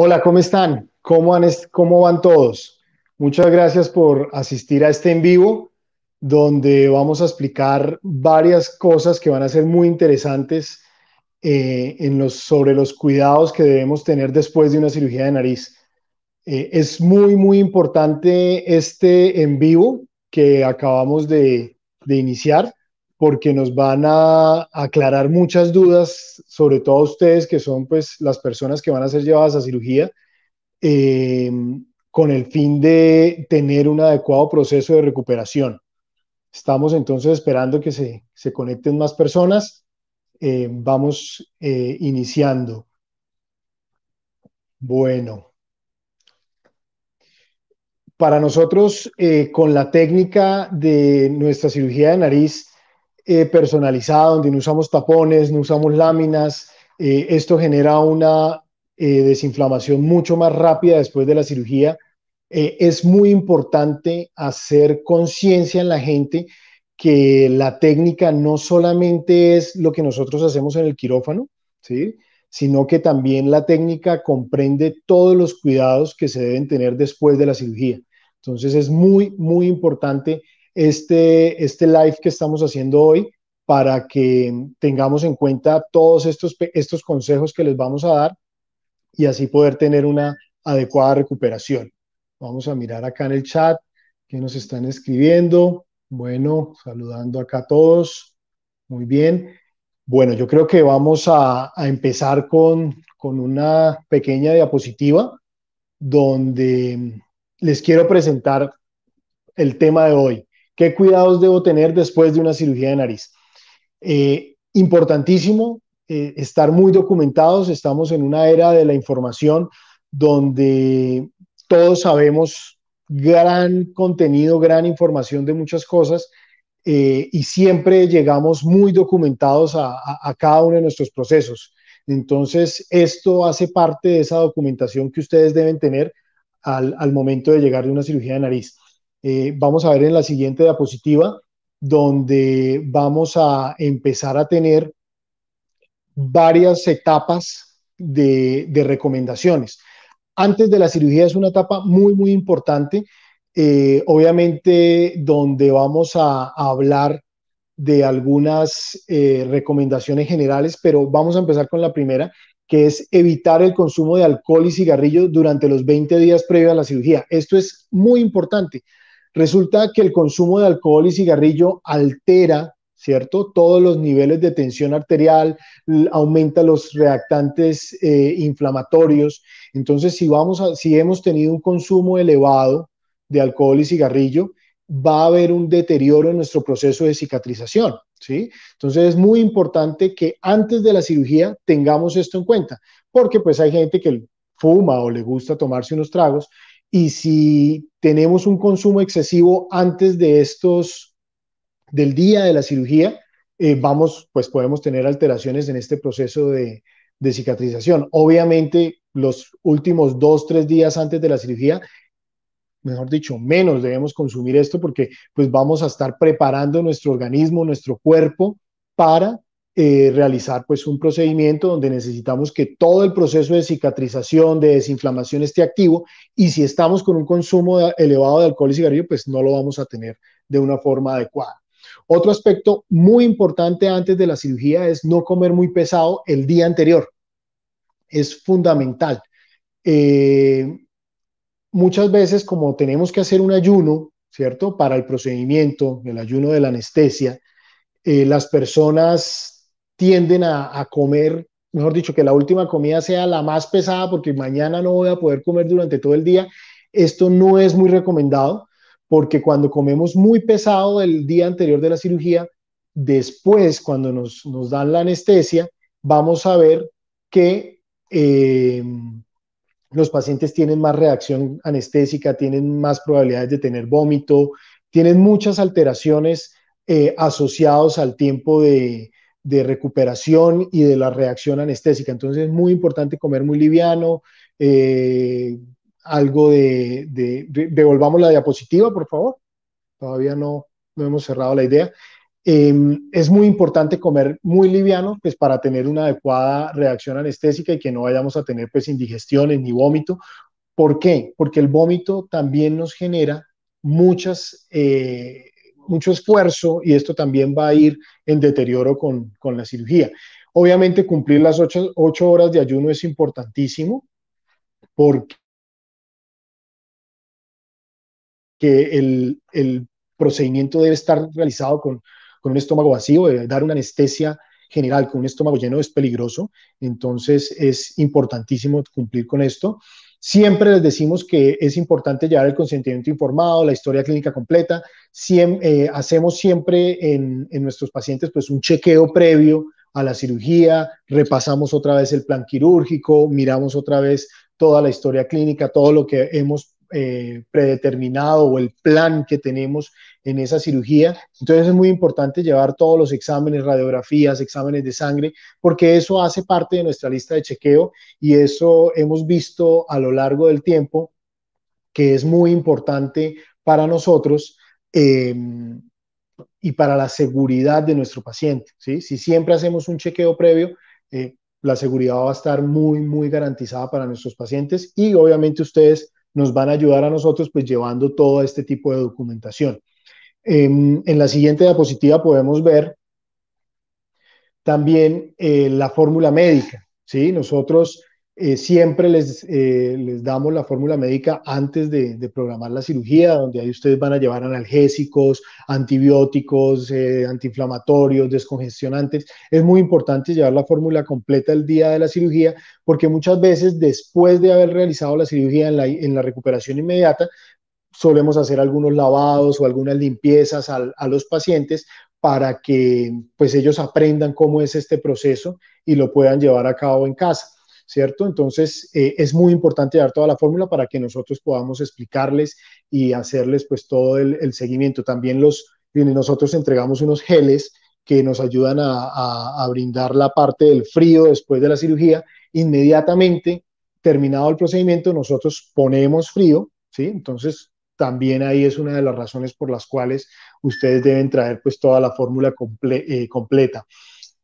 Hola, ¿cómo están? ¿Cómo, ¿Cómo van todos? Muchas gracias por asistir a este en vivo, donde vamos a explicar varias cosas que van a ser muy interesantes eh, sobre los cuidados que debemos tener después de una cirugía de nariz. Eh, es muy, muy importante este en vivo que acabamos de iniciar porque nos van a aclarar muchas dudas, sobre todo a ustedes que son pues las personas que van a ser llevadas a cirugía, eh, con el fin de tener un adecuado proceso de recuperación. Estamos entonces esperando que se, conecten más personas. Eh, vamos eh, iniciando. Bueno. Para nosotros, con la técnica de nuestra cirugía de nariz, eh, personalizada, donde no usamos tapones, no usamos láminas. Eh, esto genera una eh, desinflamación mucho más rápida después de la cirugía. Eh, es muy importante hacer conciencia en la gente que la técnica no solamente es lo que nosotros hacemos en el quirófano, ¿sí? sino que también la técnica comprende todos los cuidados que se deben tener después de la cirugía. Entonces es muy, muy importante este, este live que estamos haciendo hoy para que tengamos en cuenta todos estos, estos consejos que les vamos a dar y así poder tener una adecuada recuperación. Vamos a mirar acá en el chat que nos están escribiendo. Bueno, saludando acá a todos. Muy bien. Bueno, yo creo que vamos a, empezar con, con una pequeña diapositiva donde les quiero presentar el tema de hoy. ¿Qué cuidados debo tener después de una cirugía de nariz? Eh, importantísimo eh, estar muy documentados. Estamos en una era de la información donde todos sabemos gran contenido, gran información de muchas cosas eh, y siempre llegamos muy documentados a, cada uno de nuestros procesos. Entonces, esto hace parte de esa documentación que ustedes deben tener al, momento de llegar de una cirugía de nariz. Eh, vamos a ver en la siguiente diapositiva, donde vamos a empezar a tener varias etapas de, recomendaciones. Antes de la cirugía es una etapa muy, muy importante, eh, obviamente donde vamos a, hablar de algunas eh, recomendaciones generales, pero vamos a empezar con la primera, que es evitar el consumo de alcohol y cigarrillos durante los 20 días previos a la cirugía. Esto es muy importante Resulta que el consumo de alcohol y cigarrillo altera, ¿cierto? Todos los niveles de tensión arterial, aumenta los reactantes eh, inflamatorios. Entonces, si, vamos si hemos tenido un consumo elevado de alcohol y cigarrillo, va a haber un deterioro en nuestro proceso de cicatrización, ¿sí? Entonces es muy importante que antes de la cirugía tengamos esto en cuenta, porque pues hay gente que fuma o le gusta tomarse unos tragos, y si tenemos un consumo excesivo antes de estos, del día de la cirugía, eh, vamos, pues podemos tener alteraciones en este proceso de, de cicatrización. Obviamente, los últimos dos, tres días antes de la cirugía, mejor dicho, menos debemos consumir esto porque pues vamos a estar preparando nuestro organismo, nuestro cuerpo para eh, realizar pues un procedimiento donde necesitamos que todo el proceso de cicatrización, de desinflamación esté activo y si estamos con un consumo elevado de alcohol y cigarrillo, pues no lo vamos a tener de una forma adecuada. Otro aspecto muy importante antes de la cirugía es no comer muy pesado el día anterior. Es fundamental. Eh, muchas veces como tenemos que hacer un ayuno, ¿cierto? Para el procedimiento, el ayuno de la anestesia, eh, las personas tienden a, comer, mejor dicho, que la última comida sea la más pesada porque mañana no voy a poder comer durante todo el día. Esto no es muy recomendado porque cuando comemos muy pesado el día anterior de la cirugía, después cuando nos, dan la anestesia, vamos a ver que eh, los pacientes tienen más reacción anestésica, tienen más probabilidades de tener vómito, tienen muchas alteraciones eh, asociadas al tiempo de, de recuperación y de la reacción anestésica. Entonces es muy importante comer muy liviano, eh, algo de, Devolvamos la diapositiva, por favor. Todavía no, no hemos cerrado la idea. Em, es muy importante comer muy liviano, pues para tener una adecuada reacción anestésica y que no vayamos a tener pues indigestiones ni vómito. ¿Por qué? Porque el vómito también nos genera muchas eh, mucho esfuerzo y esto también va a ir en deterioro con, la cirugía. Obviamente cumplir las ocho, horas de ayuno es importantísimo porque el, procedimiento debe estar realizado con, con, un estómago vacío, dar una anestesia general, con un estómago lleno es peligroso, entonces es importantísimo cumplir con esto. Siempre les decimos que es importante llevar el consentimiento informado, la historia clínica completa. Eh, hacemos siempre en, en, nuestros pacientes pues un chequeo previo a la cirugía, repasamos otra vez el plan quirúrgico, miramos otra vez toda la historia clínica, todo lo que hemos eh, predeterminado o el plan que tenemos en esa cirugía. Entonces es muy importante llevar todos los exámenes, radiografías, exámenes de sangre, porque eso hace parte de nuestra lista de chequeo y eso hemos visto a lo largo del tiempo que es muy importante para nosotros. Em, y para la seguridad de nuestro paciente. ¿sí? Si siempre hacemos un chequeo previo, eh, la seguridad va a estar muy, muy garantizada para nuestros pacientes y obviamente ustedes nos van a ayudar a nosotros pues llevando todo este tipo de documentación. Em, en, la siguiente diapositiva podemos ver también eh, la fórmula médica, ¿sí? Nosotros eh, siempre eh, les, damos la fórmula médica antes de, programar la cirugía, donde ahí ustedes van a llevar analgésicos, antibióticos, eh, antiinflamatorios, descongestionantes. Es muy importante llevar la fórmula completa el día de la cirugía, porque muchas veces después de haber realizado la cirugía en la, recuperación inmediata, solemos hacer algunos lavados o algunas limpiezas a, a los pacientes para que pues ellos aprendan cómo es este proceso y lo puedan llevar a cabo en casa. ¿cierto? Entonces, eh, es muy importante dar toda la fórmula para que nosotros podamos explicarles y hacerles pues todo el, seguimiento. También los, nosotros entregamos unos geles que nos ayudan a, brindar la parte del frío después de la cirugía. Inmediatamente terminado el procedimiento, nosotros ponemos frío, ¿sí? Entonces, también ahí es una de las razones por las cuales ustedes deben traer pues toda la fórmula eh, completa.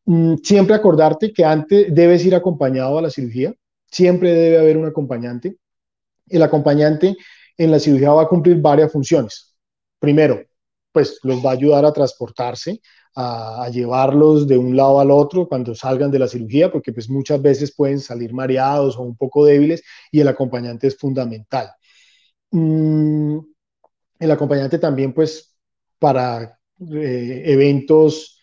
Mm, siempre acordarte que antes debes ir acompañado a la cirugía, siempre debe haber un acompañante. El acompañante en la cirugía va a cumplir varias funciones. Primero, pues los va a ayudar a transportarse, a, llevarlos de un lado al otro cuando salgan de la cirugía, porque pues muchas veces pueden salir mareados o un poco débiles y el acompañante es fundamental. Mm, el acompañante también pues para eh, eventos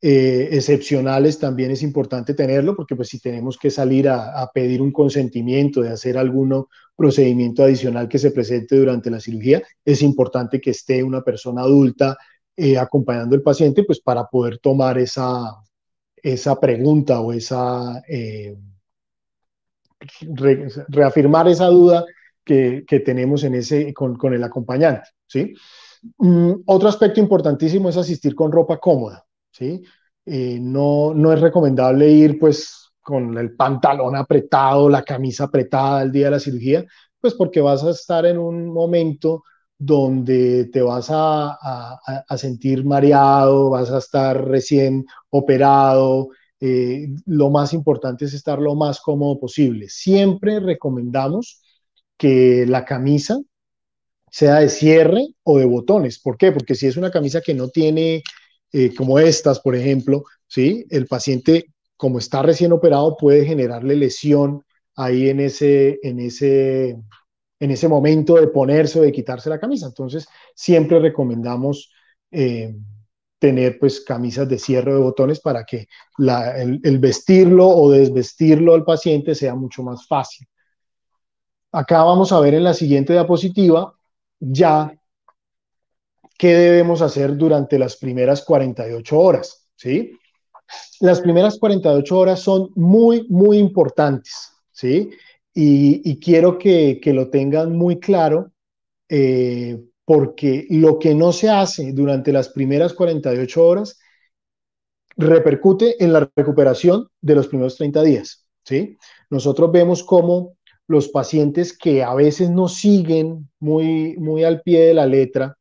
eh, excepcionales también es importante tenerlo, porque pues si tenemos que salir a, pedir un consentimiento de hacer algún procedimiento adicional que se presente durante la cirugía, es importante que esté una persona adulta eh, acompañando al paciente, pues para poder tomar esa, esa pregunta o esa... Eh, reafirmar esa duda que, tenemos en ese, con, el acompañante, ¿sí? Mm, otro aspecto importantísimo es asistir con ropa cómoda. Eh, no, no es recomendable ir pues con el pantalón apretado, la camisa apretada el día de la cirugía, pues porque vas a estar en un momento donde te vas a, sentir mareado, vas a estar recién operado. Eh, lo más importante es estar lo más cómodo posible. Siempre recomendamos que la camisa sea de cierre o de botones. ¿Por qué? Porque si es una camisa que no tiene eh, como estas, por ejemplo, ¿sí? El paciente, como está recién operado, puede generarle lesión ahí en ese, en ese, en ese momento de ponerse o de quitarse la camisa. Entonces, siempre recomendamos eh, tener pues camisas de cierre de botones para que el, el, vestirlo o desvestirlo al paciente sea mucho más fácil. Acá vamos a ver en la siguiente diapositiva ya qué debemos hacer durante las primeras 48 horas, ¿sí? Las primeras 48 horas son muy, muy importantes, ¿sí? Y, quiero que, lo tengan muy claro, eh, porque lo que no se hace durante las primeras 48 horas repercute en la recuperación de los primeros 30 días, ¿sí? Nosotros vemos cómo los pacientes que a veces no siguen muy, muy al pie de la letra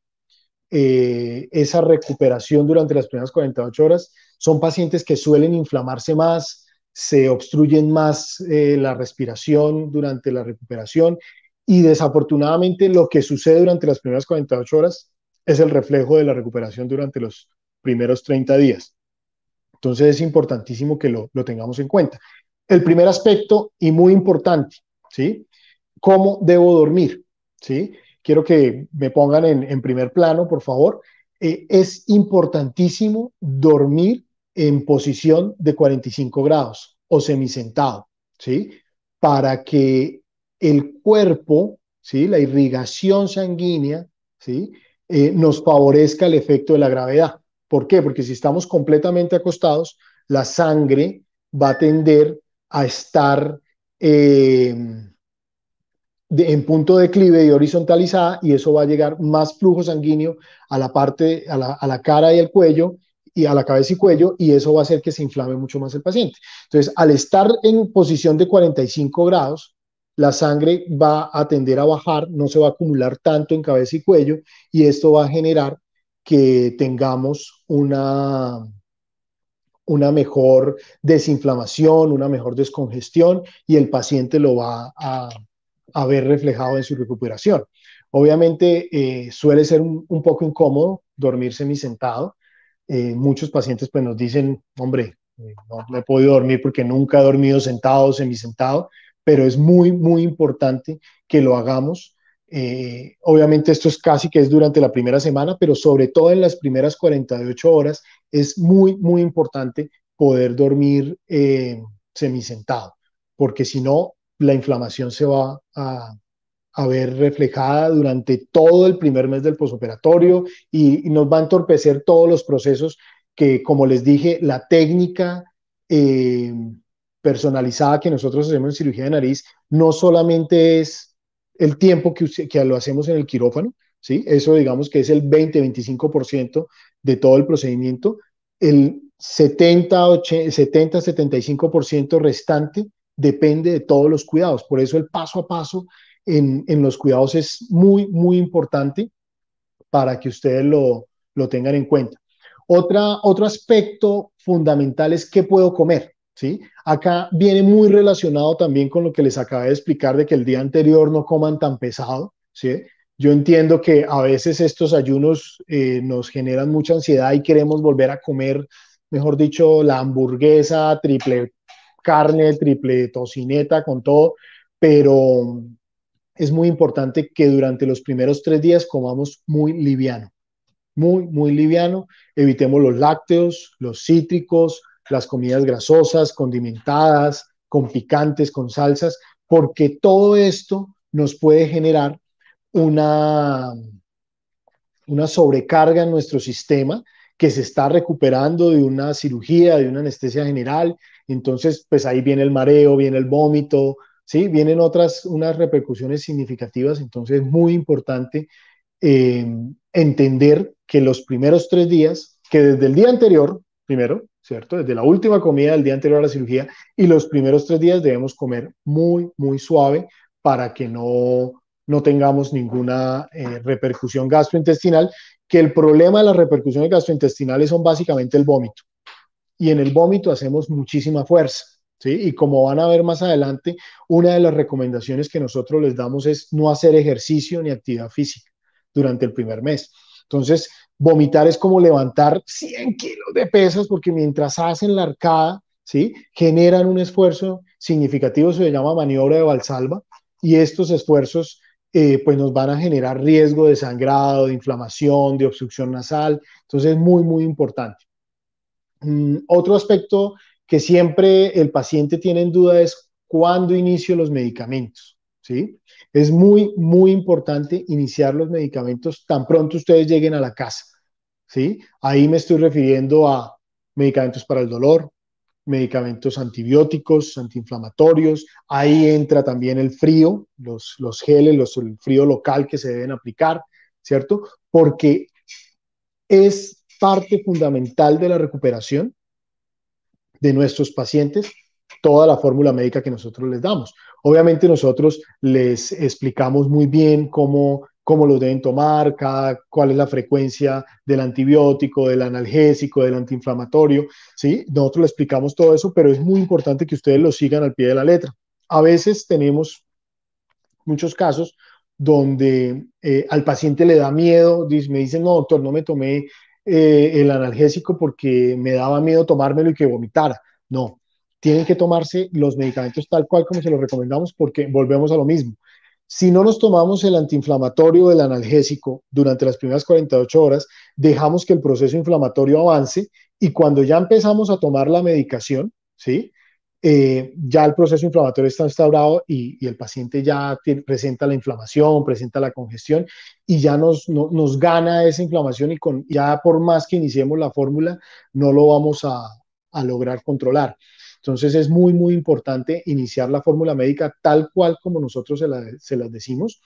eh, esa recuperación durante las primeras 48 horas, son pacientes que suelen inflamarse más, se obstruyen más eh, la respiración durante la recuperación y desafortunadamente lo que sucede durante las primeras 48 horas es el reflejo de la recuperación durante los primeros 30 días. Entonces es importantísimo que lo, lo tengamos en cuenta. El primer aspecto y muy importante, ¿sí? ¿Cómo debo dormir? ¿Sí? quiero que me pongan en, primer plano, por favor. Eh, es importantísimo dormir en posición de 45 grados o semisentado, ¿sí? Para que el cuerpo, ¿sí? La irrigación sanguínea, ¿sí? Eh, nos favorezca el efecto de la gravedad. ¿Por qué? Porque si estamos completamente acostados, la sangre va a tender a estar eh, en punto de declive y horizontalizada y eso va a llegar más flujo sanguíneo a la parte, a la, cara y el cuello y a la cabeza y cuello y eso va a hacer que se inflame mucho más el paciente. Entonces, al estar en posición de 45 grados, la sangre va a tender a bajar, no se va a acumular tanto en cabeza y cuello y esto va a generar que tengamos una, una mejor desinflamación, una mejor descongestión y el paciente lo va a, haber reflejado en su recuperación. Obviamente eh, suele ser un, poco incómodo dormir semisentado. Eh, muchos pacientes pues nos dicen, hombre, eh, no, he podido dormir porque nunca he dormido sentado o semisentado, pero es muy, muy importante que lo hagamos. Eh, obviamente esto es casi que es durante la primera semana, pero sobre todo en las primeras 48 horas es muy, muy importante poder dormir eh, semisentado, porque si no, la inflamación se va a, ver reflejada durante todo el primer mes del posoperatorio y, nos va a entorpecer todos los procesos que, como les dije, la técnica eh, personalizada que nosotros hacemos en cirugía de nariz no solamente es el tiempo que, que lo hacemos en el quirófano, ¿sí? Eso digamos que es el 20-25% de todo el procedimiento. El 70-75% restante depende de todos los cuidados. Por eso el paso a paso en, los cuidados es muy, muy importante para que ustedes lo, lo tengan en cuenta. Otra, otro aspecto fundamental es qué puedo comer. ¿sí? Acá viene muy relacionado también con lo que les acabé de explicar de que el día anterior no coman tan pesado. ¿sí? Yo entiendo que a veces estos ayunos eh, nos generan mucha ansiedad y queremos volver a comer, mejor dicho, la hamburguesa triple carne, triple tocineta, con todo, pero es muy importante que durante los primeros tres días comamos muy liviano, muy, muy liviano. Evitemos los lácteos, los cítricos, las comidas grasosas, condimentadas, con picantes, con salsas, porque todo esto nos puede generar una, una sobrecarga en nuestro sistema que se está recuperando de una cirugía, de una anestesia general, entonces pues ahí viene el mareo, viene el vómito, ¿sí? Vienen otras, unas repercusiones significativas, entonces es muy importante em, entender que los primeros tres días, que desde el día anterior, primero, ¿cierto? Desde la última comida del día anterior a la cirugía y los primeros tres días debemos comer muy, muy suave para que no, tengamos ninguna eh, repercusión gastrointestinal que el problema de las repercusiones gastrointestinales son básicamente el vómito. Y en el vómito hacemos muchísima fuerza. ¿sí? Y como van a ver más adelante, una de las recomendaciones que nosotros les damos es no hacer ejercicio ni actividad física durante el primer mes. Entonces, vomitar es como levantar 100 kilos de pesas porque mientras hacen la arcada, ¿sí? generan un esfuerzo significativo, se llama maniobra de Valsalva, y estos esfuerzos eh, pues nos van a generar riesgo de sangrado, de inflamación, de obstrucción nasal. Entonces es muy, muy importante. Mm, otro aspecto que siempre el paciente tiene en duda es cuándo inicio los medicamentos. ¿sí? Es muy, muy importante iniciar los medicamentos tan pronto ustedes lleguen a la casa. ¿sí? Ahí me estoy refiriendo a medicamentos para el dolor, medicamentos antibióticos, antiinflamatorios. Ahí entra también el frío, los, los geles, los, el frío local que se deben aplicar, ¿cierto? Porque es parte fundamental de la recuperación de nuestros pacientes toda la fórmula médica que nosotros les damos. Obviamente nosotros les explicamos muy bien cómo cómo los deben tomar, cada, cuál es la frecuencia del antibiótico, del analgésico, del antiinflamatorio, ¿sí? Nosotros le explicamos todo eso, pero es muy importante que ustedes lo sigan al pie de la letra. A veces tenemos muchos casos donde eh, al paciente le da miedo, dice, me dicen, no, doctor, no me tomé eh, el analgésico porque me daba miedo tomármelo y que vomitara. No, tienen que tomarse los medicamentos tal cual como se los recomendamos porque volvemos a lo mismo. Si no nos tomamos el antiinflamatorio o el analgésico durante las primeras 48 horas, dejamos que el proceso inflamatorio avance y cuando ya empezamos a tomar la medicación, ¿sí? Eh, ya el proceso inflamatorio está instaurado y, el paciente ya presenta la inflamación, presenta la congestión y ya nos, gana esa inflamación y ya por más que iniciemos la fórmula, no lo vamos a lograr controlar. Entonces es muy, muy importante iniciar la fórmula médica tal cual como nosotros se, la, se las decimos.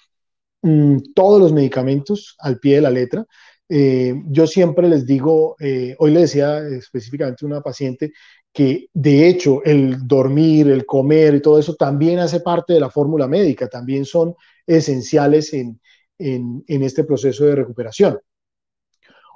Mm, todos los medicamentos al pie de la letra. Eh, yo siempre les digo, eh, hoy le decía específicamente a una paciente que de hecho el dormir, el comer y todo eso también hace parte de la fórmula médica, también son esenciales en, en, en este proceso de recuperación.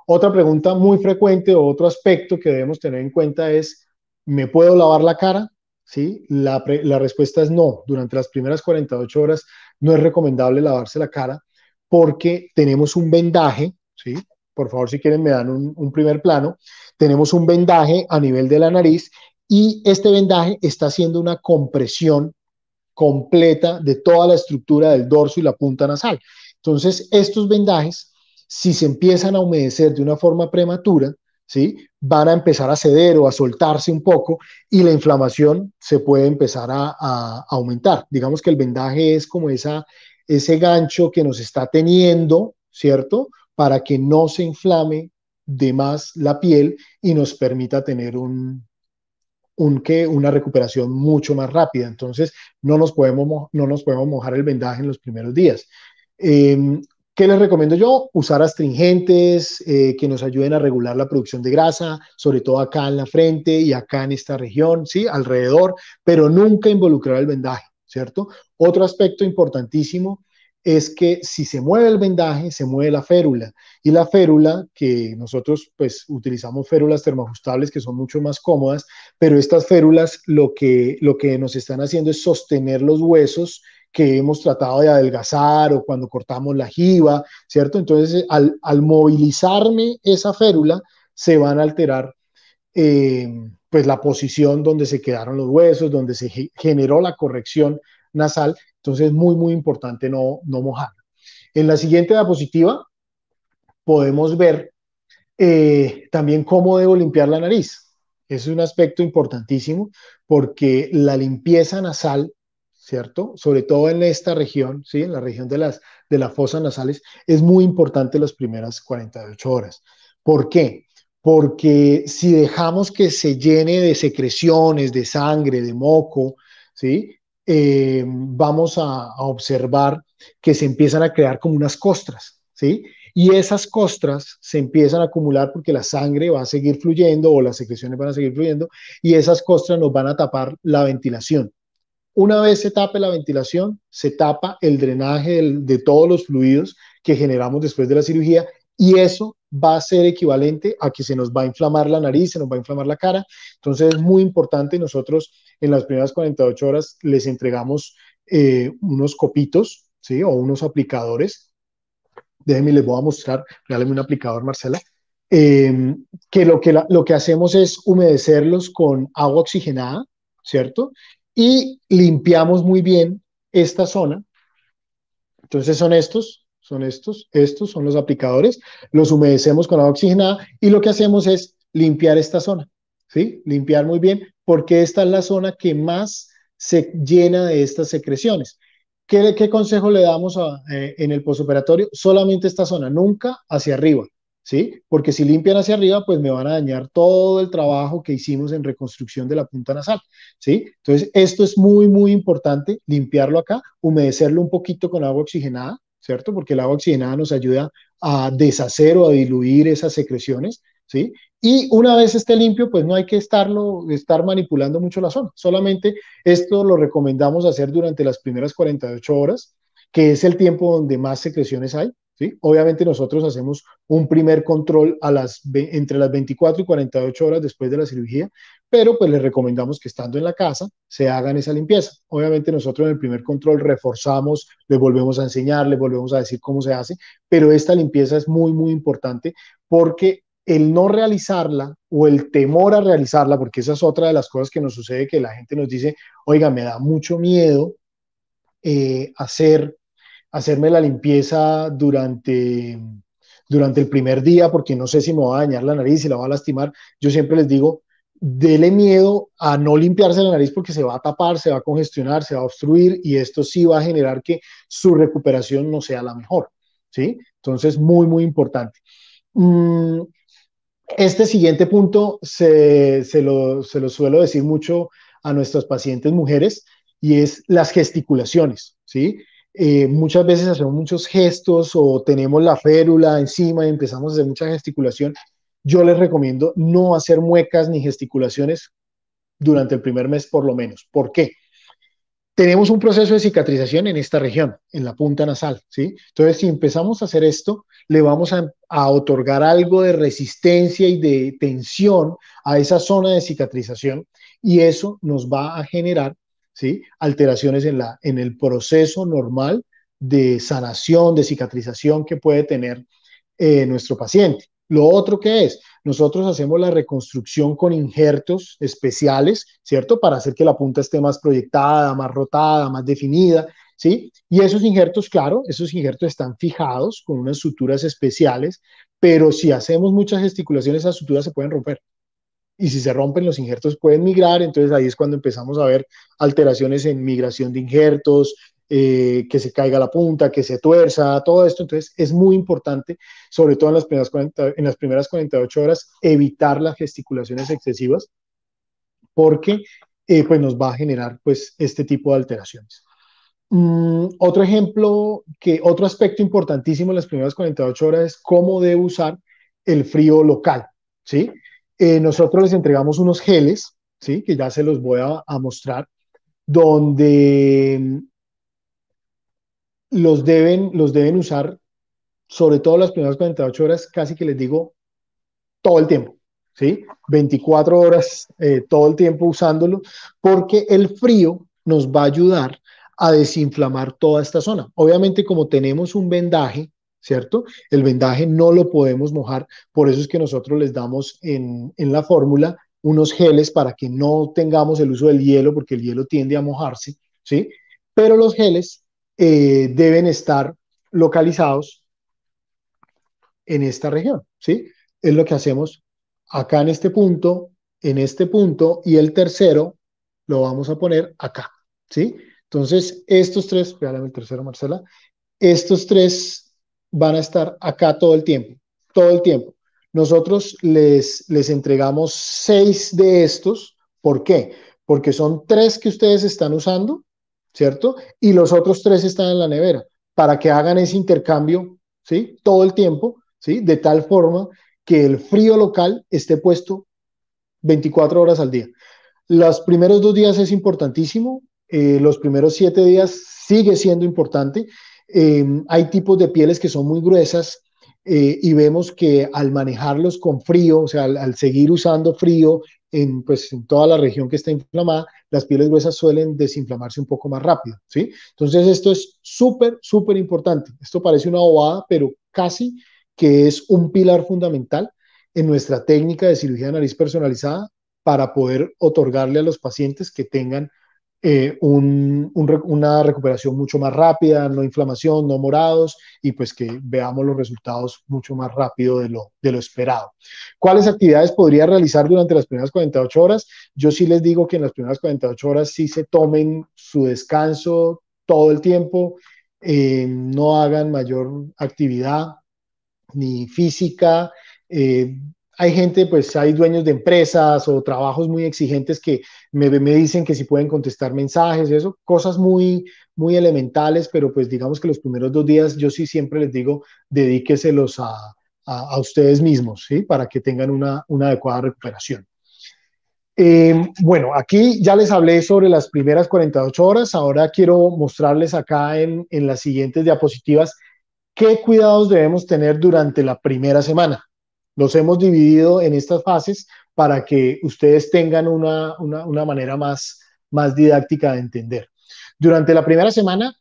Otra pregunta muy frecuente o otro aspecto que debemos tener en cuenta es ¿Me puedo lavar la cara? ¿Sí? La, respuesta es no. Durante las primeras 48 horas no es recomendable lavarse la cara porque tenemos un vendaje, ¿sí? Por favor, si quieren, me dan un primer plano. Tenemos un vendaje a nivel de la nariz y este vendaje está haciendo una compresión completa de toda la estructura del dorso y la punta nasal. Entonces, estos vendajes, si se empiezan a humedecer de una forma prematura, ¿sí? Van a empezar a ceder o a soltarse un poco y la inflamación se puede empezar a, aumentar. Digamos que el vendaje es como esa, ese gancho que nos está teniendo, ¿cierto? Para que no se inflame de más la piel y nos permita tener un, una recuperación mucho más rápida. Entonces, no nos podemos, mojar el vendaje en los primeros días. Em, ¿Qué les recomiendo yo? Usar astringentes eh, que nos ayuden a regular la producción de grasa, sobre todo acá en la frente y acá en esta región, ¿sí? Alrededor, pero nunca involucrar el vendaje, ¿cierto? Otro aspecto importantísimo es que si se mueve el vendaje, se mueve la férula. Y la férula, que nosotros pues utilizamos férulas termoajustables que son mucho más cómodas, pero estas férulas lo que, lo que nos están haciendo es sostener los huesos que hemos tratado de adelgazar o cuando cortamos la jiba, ¿cierto? Entonces, al, al movilizarme esa férula, se van a alterar eh, pues la posición donde se quedaron los huesos, donde se generó la corrección nasal. Entonces, es muy, muy importante no, no mojar. En la siguiente diapositiva podemos ver eh, también cómo debo limpiar la nariz. es un aspecto importantísimo porque la limpieza nasal sobre todo en esta región, ¿sí? En la región de las, de fosas nasales, es muy importante las primeras 48 horas. ¿Por qué? Porque si dejamos que se llene de secreciones, de sangre, de moco, ¿sí? Eh, vamos a, observar que se empiezan a crear como unas costras, ¿sí? Y esas costras se empiezan a acumular porque la sangre va a seguir fluyendo o las secreciones van a seguir fluyendo y esas costras nos van a tapar la ventilación, una vez se tape la ventilación, se tapa el drenaje de todos los fluidos que generamos después de la cirugía y eso va a ser equivalente a que se nos va a inflamar la nariz, se nos va a inflamar la cara. Entonces es muy importante, nosotros en las primeras 48 horas les entregamos eh, unos copitos ¿sí? o unos aplicadores. Déjenme, les voy a mostrar, déjenme un aplicador, Marcela. Em, que, lo que, lo que hacemos es humedecerlos con agua oxigenada, ¿cierto? y limpiamos muy bien esta zona. Entonces son estos, son estos, estos son los aplicadores, los humedecemos con agua oxigenada y lo que hacemos es limpiar esta zona, ¿sí? Limpiar muy bien porque esta es la zona que más se llena de estas secreciones. ¿Qué, qué consejo le damos eh, en el posoperatorio? Solamente esta zona, nunca hacia arriba. ¿sí? Porque si limpian hacia arriba, pues me van a dañar todo el trabajo que hicimos en reconstrucción de la punta nasal, ¿sí? Entonces, esto es muy, muy importante, limpiarlo acá, humedecerlo un poquito con agua oxigenada, ¿cierto? Porque el agua oxigenada nos ayuda a deshacer o a diluir esas secreciones, ¿sí? Y una vez esté limpio, pues no hay que estarlo, estar manipulando mucho la zona. Solamente esto lo recomendamos hacer durante las primeras 48 horas, que es el tiempo donde más secreciones hay, Obviamente nosotros hacemos un primer control las, entre las 24 y 48 horas después de la cirugía, pero pues les recomendamos que estando en la casa se hagan esa limpieza. Obviamente nosotros en el primer control reforzamos, les volvemos a enseñar, les volvemos a decir cómo se hace, pero esta limpieza es muy, muy importante porque el no realizarla o el temor a realizarla, porque esa es otra de las cosas que nos sucede, que la gente nos dice, oiga, me da mucho miedo eh, hacer hacerme la limpieza durante, durante el primer día porque no sé si me va a dañar la nariz, si la va a lastimar. Yo siempre les digo, dele miedo a no limpiarse la nariz porque se va a tapar, se va a congestionar, se va a obstruir y esto sí va a generar que su recuperación no sea la mejor. ¿sí? Entonces, muy, muy importante. Mm, este siguiente punto se, lo, se lo suelo decir mucho a nuestras pacientes mujeres y es las gesticulaciones. ¿sí? Eh, muchas veces hacemos muchos gestos o tenemos la férula encima y empezamos a hacer mucha gesticulación. Yo les recomiendo no hacer muecas ni gesticulaciones durante el primer mes por lo menos. ¿Por qué? Tenemos un proceso de cicatrización en esta región, en la punta nasal, ¿sí? Entonces, si empezamos a hacer esto, le vamos a otorgar algo de resistencia y de tensión a esa zona de cicatrización y eso nos va a generar alteraciones en, la, en el proceso normal de sanación, de cicatrización que puede tener eh, nuestro paciente. Lo otro que es, nosotros hacemos la reconstrucción con injertos especiales, ¿cierto? Para hacer que la punta esté más proyectada, más rotada, más definida, ¿sí? Y esos injertos, claro, esos injertos están fijados con unas suturas especiales, pero si hacemos muchas gesticulaciones, esas suturas se pueden romper y si se rompen los injertos pueden migrar, entonces ahí es cuando empezamos a ver alteraciones en migración de injertos, eh, que se caiga la punta, que se tuerza, todo esto. Entonces es muy importante, sobre todo en las primeras, en las primeras 48 horas, evitar las gesticulaciones excesivas porque eh, pues nos va a generar pues este tipo de alteraciones. Mm, otro ejemplo, que otro aspecto importantísimo en las primeras 48 horas es cómo debe usar el frío local, ¿sí? Eh, nosotros les entregamos unos geles, ¿sí? que ya se los voy a, mostrar, donde mm, los deben, los deben usar, sobre todo las primeras 48 horas, casi que les digo, todo el tiempo, ¿sí? 24 horas eh, todo el tiempo usándolo, porque el frío nos va a ayudar a desinflamar toda esta zona. Obviamente como tenemos un vendaje, ¿cierto? El vendaje no lo podemos mojar, por eso es que nosotros les damos en, la fórmula unos geles para que no tengamos el uso del hielo, porque el hielo tiende a mojarse, ¿sí? Pero los geles eh, deben estar localizados en esta región, ¿sí? Es lo que hacemos acá en este punto, en este punto, y el tercero lo vamos a poner acá, ¿sí? Entonces, estos tres, espérame el tercero, Marcela, estos tres van a estar acá todo el tiempo, todo el tiempo. Nosotros les, les entregamos seis de estos. ¿Por qué? Porque son tres que ustedes están usando, ¿cierto? Y los otros tres están en la nevera para que hagan ese intercambio, ¿sí? Todo el tiempo, ¿sí? De tal forma que el frío local esté puesto 24 horas al día. Los primeros dos días es importantísimo, eh, los primeros siete días sigue siendo importante Em, hay tipos de pieles que son muy gruesas eh, y vemos que al manejarlos con frío, o sea, al, seguir usando frío en, pues, en toda la región que está inflamada, las pieles gruesas suelen desinflamarse un poco más rápido, ¿sí? Entonces esto es súper, súper importante. Esto parece una bobada, pero casi que es un pilar fundamental en nuestra técnica de cirugía de nariz personalizada para poder otorgarle a los pacientes que tengan eh, una recuperación mucho más rápida, no inflamación, no morados, y pues que veamos los resultados mucho más rápido de lo, de lo esperado. ¿Cuáles actividades podría realizar durante las primeras 48 horas? Yo sí les digo que en las primeras 48 horas sí se tomen su descanso todo el tiempo, eh, no hagan mayor actividad ni física, eh, hay gente, pues hay dueños de empresas o trabajos muy exigentes que me, dicen que si pueden contestar mensajes, eso, cosas muy, muy elementales, pero pues digamos que los primeros dos días yo sí siempre les digo, dedíqueselos a, a, a ustedes mismos, ¿sí? Para que tengan una, adecuada recuperación. Em, bueno, aquí ya les hablé sobre las primeras 48 horas, ahora quiero mostrarles acá en las siguientes diapositivas qué cuidados debemos tener durante la primera semana. Los hemos dividido en estas fases para que ustedes tengan una, manera más, más didáctica de entender. Durante la primera semana,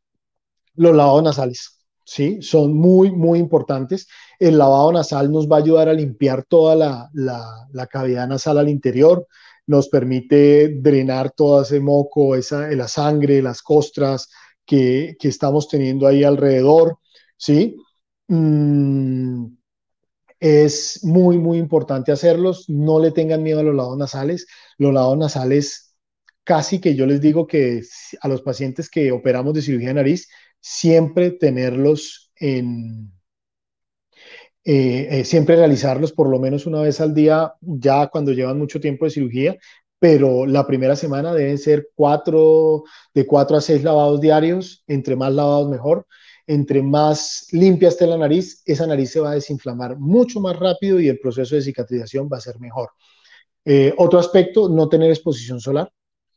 los lavados nasales, ¿sí? Son muy, muy importantes. El lavado nasal nos va a ayudar a limpiar toda la, cavidad nasal al interior, nos permite drenar todo ese moco, esa, la sangre, las costras que, estamos teniendo ahí alrededor, ¿sí? Mm, es muy, muy importante hacerlos. No le tengan miedo a los lados nasales. Los lados nasales, casi que yo les digo que a los pacientes que operamos de cirugía de nariz, siempre tenerlos en... Eh, eh, siempre realizarlos por lo menos una vez al día, ya cuando llevan mucho tiempo de cirugía, pero la primera semana deben ser cuatro, de cuatro a seis lavados diarios, entre más lavados mejor, entre más limpia esté la nariz, esa nariz se va a desinflamar mucho más rápido y el proceso de cicatrización va a ser mejor. Eh, otro aspecto, no tener exposición solar.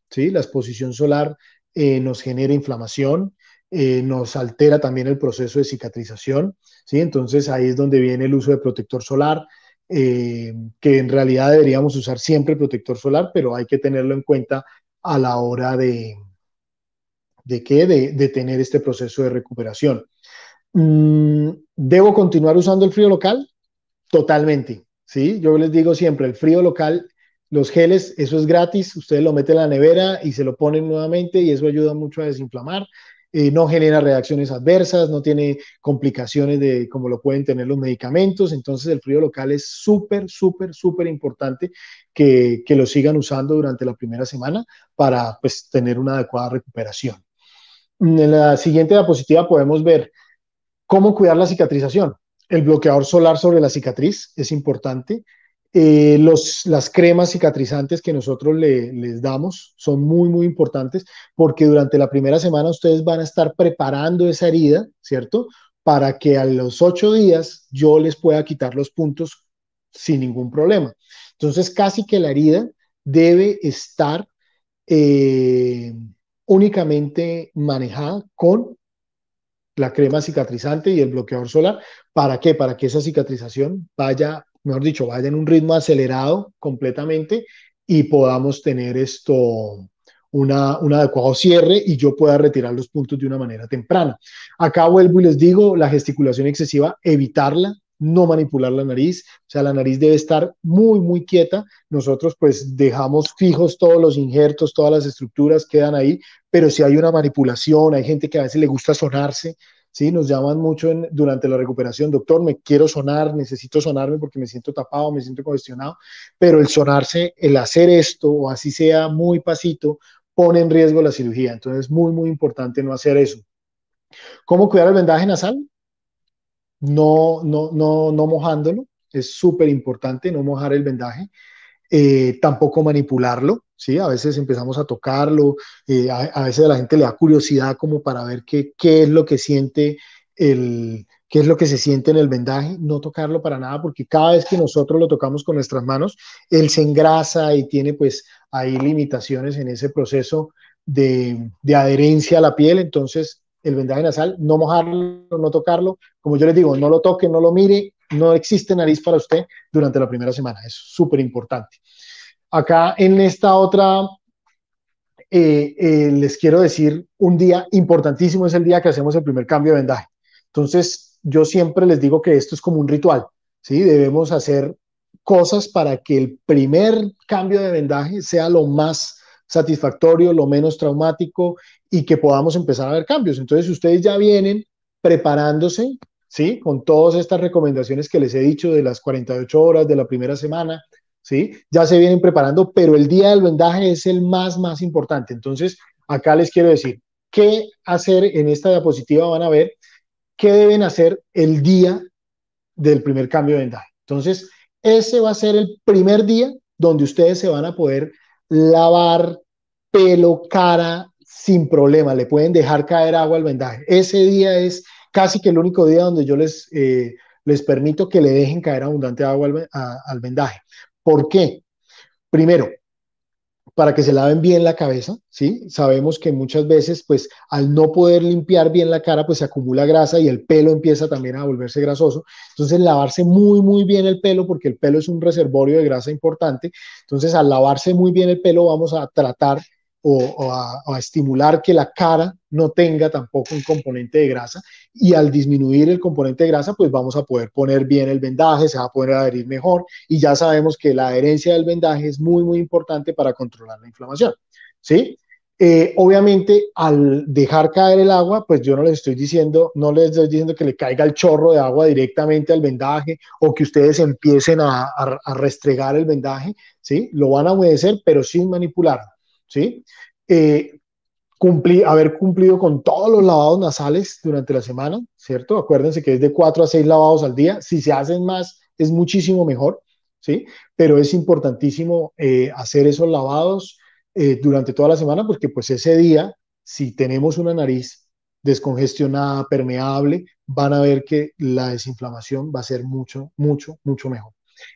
¿sí? La exposición solar eh, nos genera inflamación, eh, nos altera también el proceso de cicatrización. ¿sí? Entonces ahí es donde viene el uso de protector solar. que en realidad deberíamos usar siempre protector solar, pero hay que tenerlo en cuenta a la hora de, de qué, de, tener este proceso de recuperación. Mm, ¿Debo continuar usando el frío local? Totalmente, ¿sí? Yo les digo siempre, el frío local, los geles, eso es gratis, ustedes lo meten en la nevera y se lo ponen nuevamente y eso ayuda mucho a desinflamar. Eh, no genera reacciones adversas, no tiene complicaciones de como lo pueden tener los medicamentos. Entonces el frío local es súper, súper, súper importante que, lo sigan usando durante la primera semana para pues, tener una adecuada recuperación. En la siguiente diapositiva podemos ver cómo cuidar la cicatrización. El bloqueador solar sobre la cicatriz es importante. Eh, los, las cremas cicatrizantes que nosotros le, les damos son muy, muy importantes porque durante la primera semana ustedes van a estar preparando esa herida, ¿cierto? Para que a los ocho días yo les pueda quitar los puntos sin ningún problema. Entonces, casi que la herida debe estar eh, únicamente manejada con la crema cicatrizante y el bloqueador solar. ¿Para qué? Para que esa cicatrización vaya, mejor dicho, vaya en un ritmo acelerado completamente y podamos tener esto, una, un adecuado cierre y yo pueda retirar los puntos de una manera temprana. Acá vuelvo y les digo, la gesticulación excesiva, evitarla, no manipular la nariz, o sea, la nariz debe estar muy, muy quieta. Nosotros pues dejamos fijos todos los injertos, todas las estructuras quedan ahí, pero si hay una manipulación, hay gente que a veces le gusta sonarse, ¿sí? Nos llaman mucho durante la recuperación, doctor, me quiero sonar, necesito sonarme porque me siento tapado, me siento congestionado, pero el sonarse, el hacer esto, o así sea muy pasito, pone en riesgo la cirugía. Entonces es muy, muy importante no hacer eso. ¿Cómo cuidar el vendaje nasal? no, no, no, no mojándolo, es súper importante no mojar el vendaje, eh, tampoco manipularlo, ¿sí? A veces empezamos a tocarlo, eh, a, veces a la gente le da curiosidad como para ver qué, qué es lo que siente el, qué es lo que se siente en el vendaje, no tocarlo para nada, porque cada vez que nosotros lo tocamos con nuestras manos, él se engrasa y tiene pues ahí limitaciones en ese proceso de, de adherencia a la piel, entonces el vendaje nasal, no mojarlo, no tocarlo. Como yo les digo, no lo toque, no lo mire, no existe nariz para usted durante la primera semana. Es súper importante. Acá en esta otra, eh, eh, les quiero decir, un día importantísimo es el día que hacemos el primer cambio de vendaje. Entonces, yo siempre les digo que esto es como un ritual. ¿sí? Debemos hacer cosas para que el primer cambio de vendaje sea lo más satisfactorio, lo menos traumático y que podamos empezar a ver cambios. Entonces, ustedes ya vienen preparándose, ¿sí? Con todas estas recomendaciones que les he dicho de las 48 horas de la primera semana, ¿sí? Ya se vienen preparando, pero el día del vendaje es el más, más importante. Entonces, acá les quiero decir qué hacer en esta diapositiva, van a ver qué deben hacer el día del primer cambio de vendaje. Entonces, ese va a ser el primer día donde ustedes se van a poder lavar pelo, cara, sin problema, le pueden dejar caer agua al vendaje. Ese día es casi que el único día donde yo les, eh, les permito que le dejen caer abundante agua al, al vendaje. ¿Por qué? Primero, para que se laven bien la cabeza, ¿sí? Sabemos que muchas veces, pues, al no poder limpiar bien la cara, pues se acumula grasa y el pelo empieza también a volverse grasoso. Entonces, lavarse muy, muy bien el pelo, porque el pelo es un reservorio de grasa importante. Entonces, al lavarse muy bien el pelo, vamos a tratar o, a, estimular que la cara no tenga tampoco un componente de grasa y al disminuir el componente de grasa pues vamos a poder poner bien el vendaje, se va a poder adherir mejor y ya sabemos que la adherencia del vendaje es muy muy importante para controlar la inflamación, ¿sí? Eh, obviamente al dejar caer el agua, pues yo no les estoy diciendo, no les estoy diciendo que le caiga el chorro de agua directamente al vendaje o que ustedes empiecen a, restregar el vendaje, ¿sí? Lo van a humedecer, pero sin manipularlo. ¿sí? Eh, haber cumplido con todos los lavados nasales durante la semana, ¿cierto? Acuérdense que es de 4 a 6 lavados al día. Si se hacen más, es muchísimo mejor, ¿sí? Pero es importantísimo eh, hacer esos lavados eh, durante toda la semana porque pues ese día, si tenemos una nariz descongestionada, permeable, van a ver que la desinflamación va a ser mucho, mucho, mucho mejor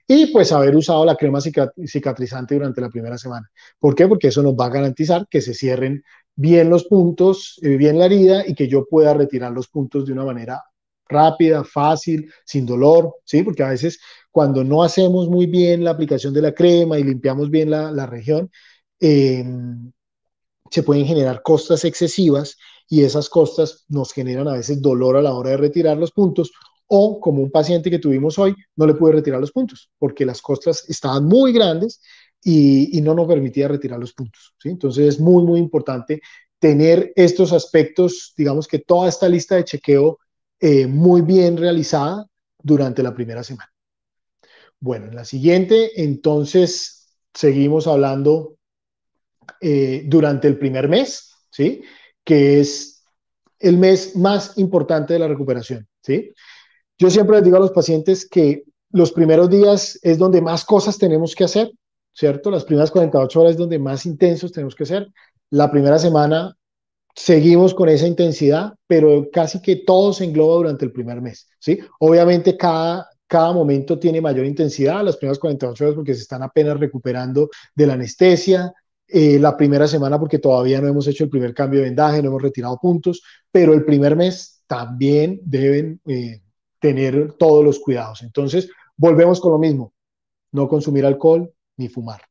y pues haber usado la crema cicatrizante durante la primera semana. ¿Por qué? Porque eso nos va a garantizar que se cierren bien los puntos, eh, bien la herida y que yo pueda retirar los puntos de una manera rápida, fácil, sin dolor, ¿sí? Porque a veces cuando no hacemos muy bien la aplicación de la crema y limpiamos bien la, región, em, se pueden generar costas excesivas y esas costas nos generan a veces dolor a la hora de retirar los puntos o como un paciente que tuvimos hoy, no le pude retirar los puntos porque las costas estaban muy grandes y, no nos permitía retirar los puntos. ¿sí? Entonces es muy, muy importante tener estos aspectos, digamos que toda esta lista de chequeo eh, muy bien realizada durante la primera semana. Bueno, en la siguiente, entonces, seguimos hablando eh, durante el primer mes, ¿sí? Que es el mes más importante de la recuperación, ¿sí? Yo siempre les digo a los pacientes que los primeros días es donde más cosas tenemos que hacer, ¿cierto? Las primeras 48 horas es donde más intensos tenemos que ser. La primera semana seguimos con esa intensidad, pero casi que todo se engloba durante el primer mes, ¿sí? Obviamente cada, cada momento tiene mayor intensidad, las primeras 48 horas porque se están apenas recuperando de la anestesia, eh, la primera semana porque todavía no hemos hecho el primer cambio de vendaje, no hemos retirado puntos, pero el primer mes también deben... Eh, tener todos los cuidados. Entonces, volvemos con lo mismo, no consumir alcohol ni fumar.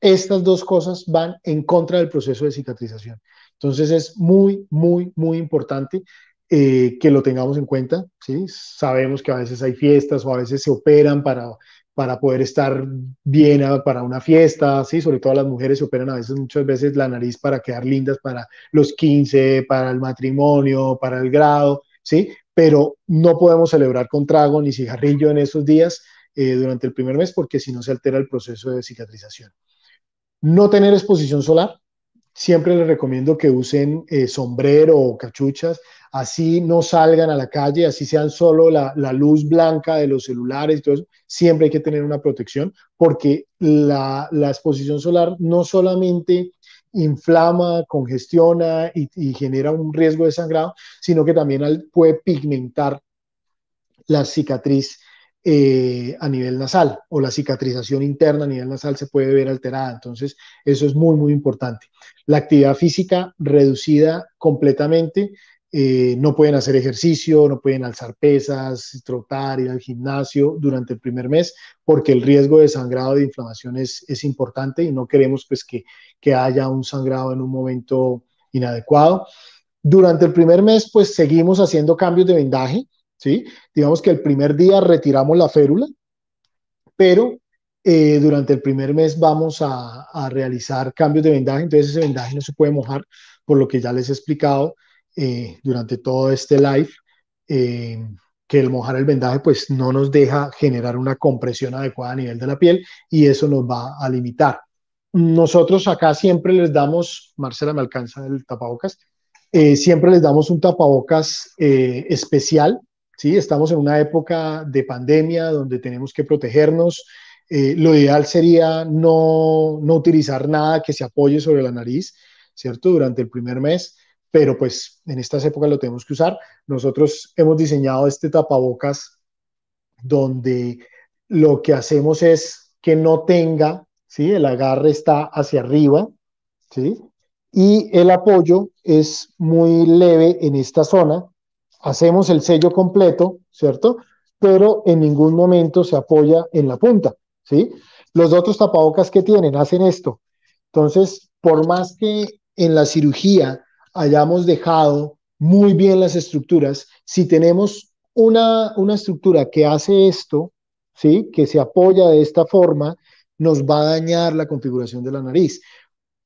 Estas dos cosas van en contra del proceso de cicatrización. Entonces, es muy, muy, muy importante eh, que lo tengamos en cuenta. ¿sí? Sabemos que a veces hay fiestas o a veces se operan para, para poder estar bien ah, para una fiesta, ¿sí? sobre todo las mujeres se operan a veces, muchas veces la nariz para quedar lindas para los 15, para el matrimonio, para el grado. ¿sí? pero no podemos celebrar con trago ni cigarrillo en esos días eh, durante el primer mes porque si no se altera el proceso de cicatrización. No tener exposición solar. Siempre les recomiendo que usen eh, sombrero o cachuchas, así no salgan a la calle, así sean solo la, luz blanca de los celulares, entonces siempre hay que tener una protección porque la exposición solar no solamente inflama, congestiona y, genera un riesgo de sangrado, sino que también puede pigmentar la cicatriz eh, a nivel nasal o la cicatrización interna a nivel nasal se puede ver alterada. Entonces, eso es muy, muy importante. La actividad física reducida completamente eh, no pueden hacer ejercicio, no pueden alzar pesas, trotar, ir al gimnasio durante el primer mes, porque el riesgo de sangrado de inflamación es, importante y no queremos pues, que, haya un sangrado en un momento inadecuado. Durante el primer mes, pues seguimos haciendo cambios de vendaje, ¿sí? Digamos que el primer día retiramos la férula, pero eh, durante el primer mes vamos a, a realizar cambios de vendaje, entonces ese vendaje no se puede mojar, por lo que ya les he explicado eh, durante todo este live, eh, que el mojar el vendaje pues no nos deja generar una compresión adecuada a nivel de la piel y eso nos va a limitar. Nosotros acá siempre les damos, Marcela me alcanza el tapabocas, eh, siempre les damos un tapabocas especial, ¿sí? Estamos en una época de pandemia donde tenemos que protegernos, lo ideal sería no, no, utilizar nada que se apoye sobre la nariz, ¿cierto? Durante el primer mes pero pues en estas épocas lo tenemos que usar. Nosotros hemos diseñado este tapabocas donde lo que hacemos es que no tenga, ¿sí? El agarre está hacia arriba, ¿sí? Y el apoyo es muy leve en esta zona. Hacemos el sello completo, ¿cierto? Pero en ningún momento se apoya en la punta, ¿sí? Los otros tapabocas que tienen hacen esto. Entonces, por más que en la cirugía hayamos dejado muy bien las estructuras, si tenemos una, una estructura que hace esto, ¿sí? que se apoya de esta forma, nos va a dañar la configuración de la nariz.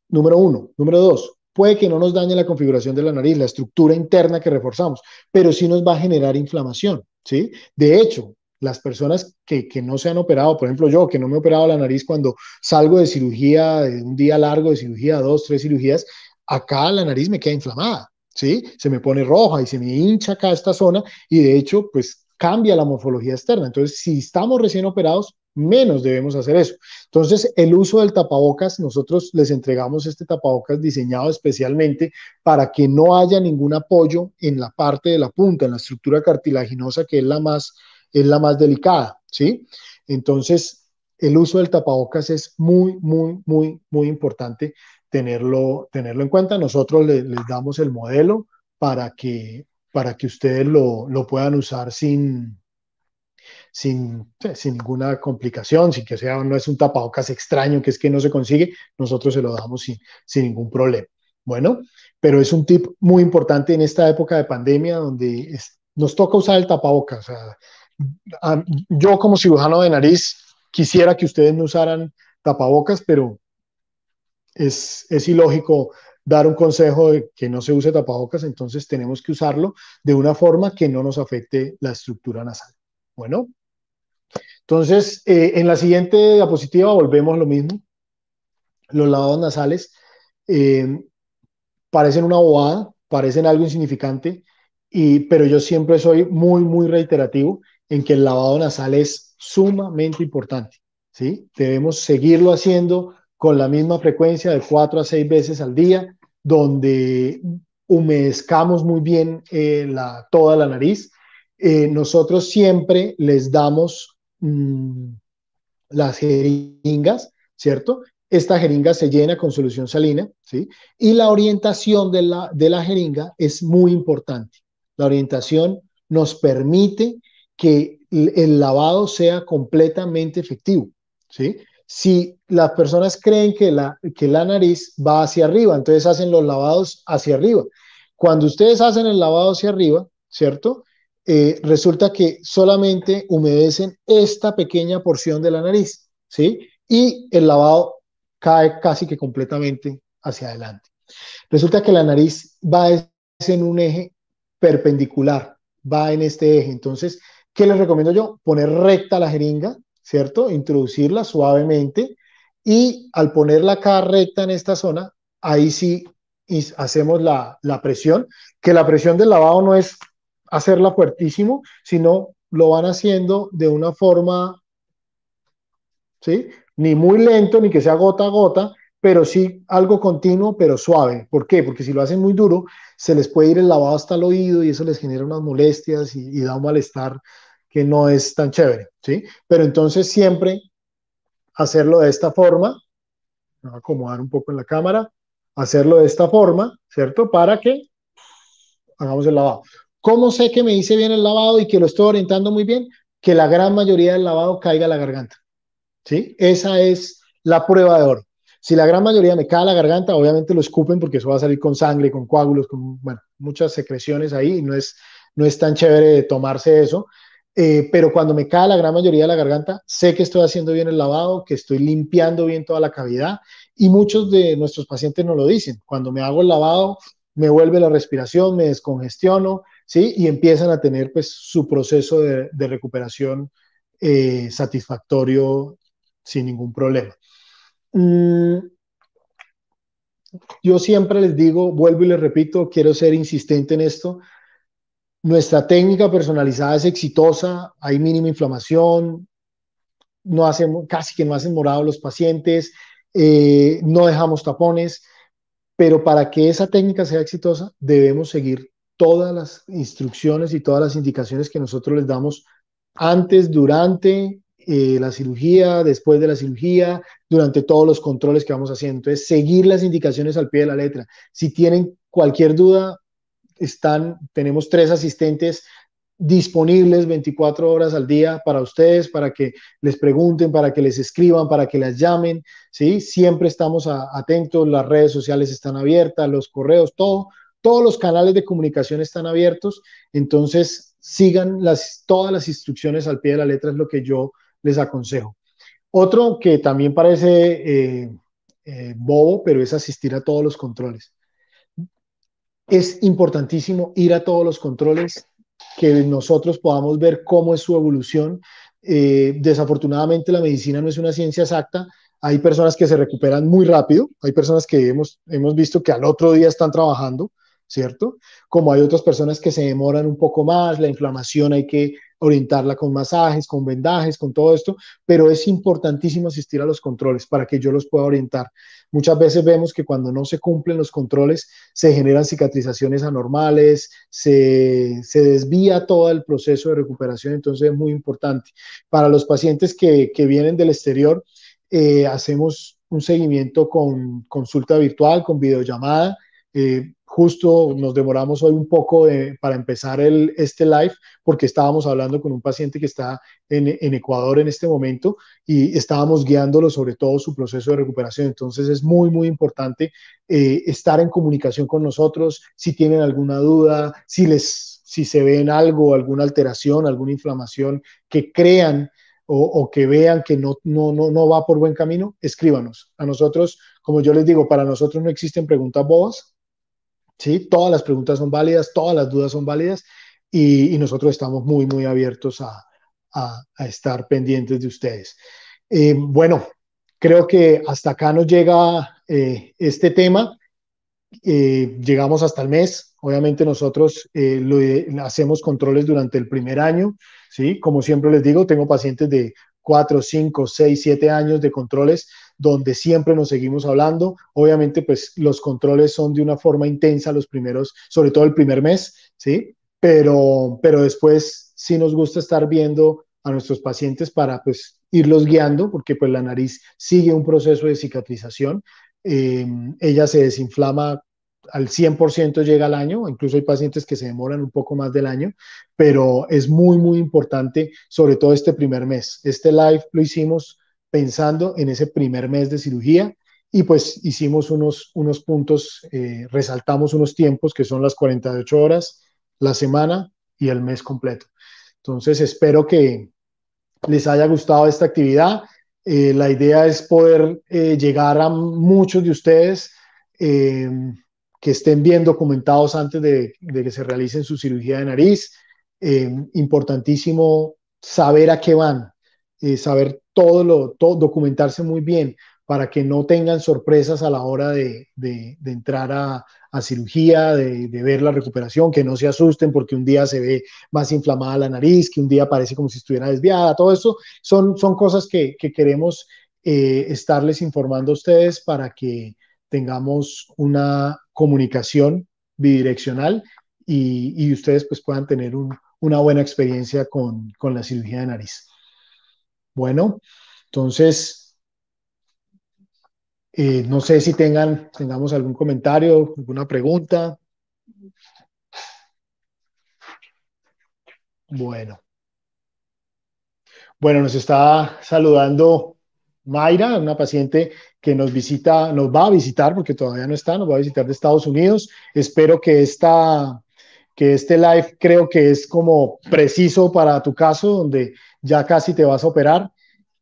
Número uno. Número dos, puede que no nos dañe la configuración de la nariz, la estructura interna que reforzamos, pero sí nos va a generar inflamación, ¿sí? De hecho, las personas que, que, no se han operado, por ejemplo yo, que no me he operado la nariz cuando salgo de cirugía, de un día largo de cirugía, dos, tres cirugías, acá la nariz me queda inflamada, ¿sí? Se me pone roja y se me hincha acá esta zona y de hecho, pues cambia la morfología externa. Entonces, si estamos recién operados, menos debemos hacer eso. Entonces, el uso del tapabocas, nosotros les entregamos este tapabocas diseñado especialmente para que no haya ningún apoyo en la parte de la punta, en la estructura cartilaginosa, que es la más, es la más delicada, ¿sí? Entonces, el uso del tapabocas es muy, muy, muy, muy importante tenerlo, tenerlo en cuenta. Nosotros les damos el modelo para que, para que ustedes lo, puedan usar sin, sin, sin, ninguna complicación, sin que sea, no es un tapabocas extraño, que es que no se consigue, nosotros se lo damos sin, sin ningún problema. Bueno, pero es un tip muy importante en esta época de pandemia donde nos toca usar el tapabocas. yo como cirujano de nariz quisiera que ustedes no usaran tapabocas, pero es, ilógico dar un consejo de que no se use tapabocas, entonces tenemos que usarlo de una forma que no nos afecte la estructura nasal. Bueno, entonces eh, en la siguiente diapositiva volvemos a lo mismo. Los lavados nasales eh, parecen una bobada, parecen algo insignificante, y, pero yo siempre soy muy, muy reiterativo en que el lavado nasal es sumamente importante. ¿sí? Debemos seguirlo haciendo con la misma frecuencia de cuatro a seis veces al día, donde humezcamos muy bien eh, toda la nariz. Eh, nosotros siempre les damos mm, las jeringas, ¿cierto? Esta jeringa se llena con solución salina, ¿sí? Y la orientación de la jeringa es muy importante. La orientación nos permite que el lavado sea completamente efectivo, ¿sí? si las personas creen que la, que la nariz va hacia arriba, entonces hacen los lavados hacia arriba. Cuando ustedes hacen el lavado hacia arriba, ¿cierto? Eh, resulta que solamente humedecen esta pequeña porción de la nariz, ¿sí? Y el lavado cae casi que completamente hacia adelante. Resulta que la nariz va en un eje perpendicular, va en este eje. Entonces, ¿qué les recomiendo yo? Poner recta la jeringa, ¿cierto? Introducirla suavemente y al ponerla acá recta en esta zona, ahí sí hacemos la, presión, que la presión del lavado no es hacerla fuertísimo, sino lo van haciendo de una forma, ¿sí? Ni muy lento, ni que sea gota a gota, pero sí algo continuo, pero suave. ¿Por qué? Porque si lo hacen muy duro, se les puede ir el lavado hasta el oído y eso les genera unas molestias y da un malestar que no es tan chévere, ¿sí? Pero entonces siempre hacerlo de esta forma, voy a acomodar un poco en la cámara, hacerlo de esta forma, ¿cierto? Para que hagamos el lavado. ¿Cómo sé que me hice bien el lavado y que lo estoy orientando muy bien? Que la gran mayoría del lavado caiga a la garganta, ¿sí? Esa es la prueba de oro. Si la gran mayoría me cae a la garganta, obviamente lo escupen porque eso va a salir con sangre, con coágulos, con bueno, muchas secreciones ahí no es, no es tan chévere tomarse eso. Eh, pero cuando me cae la gran mayoría de la garganta, sé que estoy haciendo bien el lavado, que estoy limpiando bien toda la cavidad y muchos de nuestros pacientes nos lo dicen. Cuando me hago el lavado, me vuelve la respiración, me descongestiono, ¿sí? Y empiezan a tener pues, su proceso de, recuperación eh, satisfactorio sin ningún problema. Mm, yo siempre les digo, vuelvo y les repito, quiero ser insistente en esto, nuestra técnica personalizada es exitosa, hay mínima inflamación, no hacemos, casi que no hacen morado los pacientes, eh, no dejamos tapones, pero para que esa técnica sea exitosa debemos seguir todas las instrucciones y todas las indicaciones que nosotros les damos antes, durante eh, la cirugía, después de la cirugía, durante todos los controles que vamos haciendo. Entonces, seguir las indicaciones al pie de la letra. Si tienen cualquier duda, están, tenemos tres asistentes disponibles 24 horas al día para ustedes, para que les pregunten, para que les escriban, para que las llamen, ¿sí? Siempre estamos atentos, las redes sociales están abiertas, los correos, todo, todos los canales de comunicación están abiertos, entonces sigan las, todas las instrucciones al pie de la letra, es lo que yo les aconsejo. Otro que también parece eh, eh, bobo, pero es asistir a todos los controles es importantísimo ir a todos los controles, que nosotros podamos ver cómo es su evolución. Eh, desafortunadamente la medicina no es una ciencia exacta. Hay personas que se recuperan muy rápido, hay personas que hemos, hemos visto que al otro día están trabajando, ¿cierto? Como hay otras personas que se demoran un poco más, la inflamación hay que orientarla con masajes, con vendajes, con todo esto, pero es importantísimo asistir a los controles para que yo los pueda orientar. Muchas veces vemos que cuando no se cumplen los controles se generan cicatrizaciones anormales, se, desvía todo el proceso de recuperación, entonces es muy importante. Para los pacientes que, vienen del exterior, eh, hacemos un seguimiento con consulta virtual, con videollamada, eh, justo nos demoramos hoy un poco eh, para empezar el, este live porque estábamos hablando con un paciente que está en, Ecuador en este momento y estábamos guiándolo sobre todo su proceso de recuperación. Entonces es muy, muy importante eh, estar en comunicación con nosotros si tienen alguna duda, si, les, si se ven algo, alguna alteración, alguna inflamación que crean. O, que vean que no, no, no va por buen camino, escríbanos. A nosotros, como yo les digo, para nosotros no existen preguntas bobas, ¿sí? Todas las preguntas son válidas, todas las dudas son válidas y, nosotros estamos muy, muy abiertos a, estar pendientes de ustedes. Eh, bueno, creo que hasta acá nos llega eh, este tema. Eh, llegamos hasta el mes. Obviamente nosotros hacemos controles durante el primer año, ¿sí? Como siempre les digo, tengo pacientes de cuatro, cinco, seis, siete años de controles donde siempre nos seguimos hablando. Obviamente, pues los controles son de una forma intensa los primeros, sobre todo el primer mes, ¿sí? Pero, pero después sí nos gusta estar viendo a nuestros pacientes para pues irlos guiando, porque pues la nariz sigue un proceso de cicatrización. Em, ella se desinflama al 100% llega al año, incluso hay pacientes que se demoran un poco más del año, pero es muy, muy importante, sobre todo este primer mes. Este live lo hicimos pensando en ese primer mes de cirugía y pues hicimos unos, unos puntos, eh, resaltamos unos tiempos que son las 48 horas, la semana y el mes completo. Entonces espero que les haya gustado esta actividad. Eh, la idea es poder eh, llegar a muchos de ustedes que estén bien documentados antes de, de, que se realicen su cirugía de nariz. importantísimo saber a qué van, eh, saber todo lo, documentarse muy bien para que no tengan sorpresas a la hora de, entrar a, cirugía, de, ver la recuperación, que no se asusten porque un día se ve más inflamada la nariz, que un día parece como si estuviera desviada, todo eso son, son cosas que, queremos eh, estarles informando a ustedes para que tengamos una comunicación bidireccional y, ustedes pues puedan tener una buena experiencia con, con la cirugía de nariz. Bueno, entonces, eh, no sé si tengan, tengamos algún comentario, alguna pregunta. Bueno. Bueno, nos está saludando Mayra, una paciente que nos visita, nos va a visitar porque todavía no está, nos va a visitar de Estados Unidos. Espero que esta que este live creo que es como preciso para tu caso, donde ya casi te vas a operar.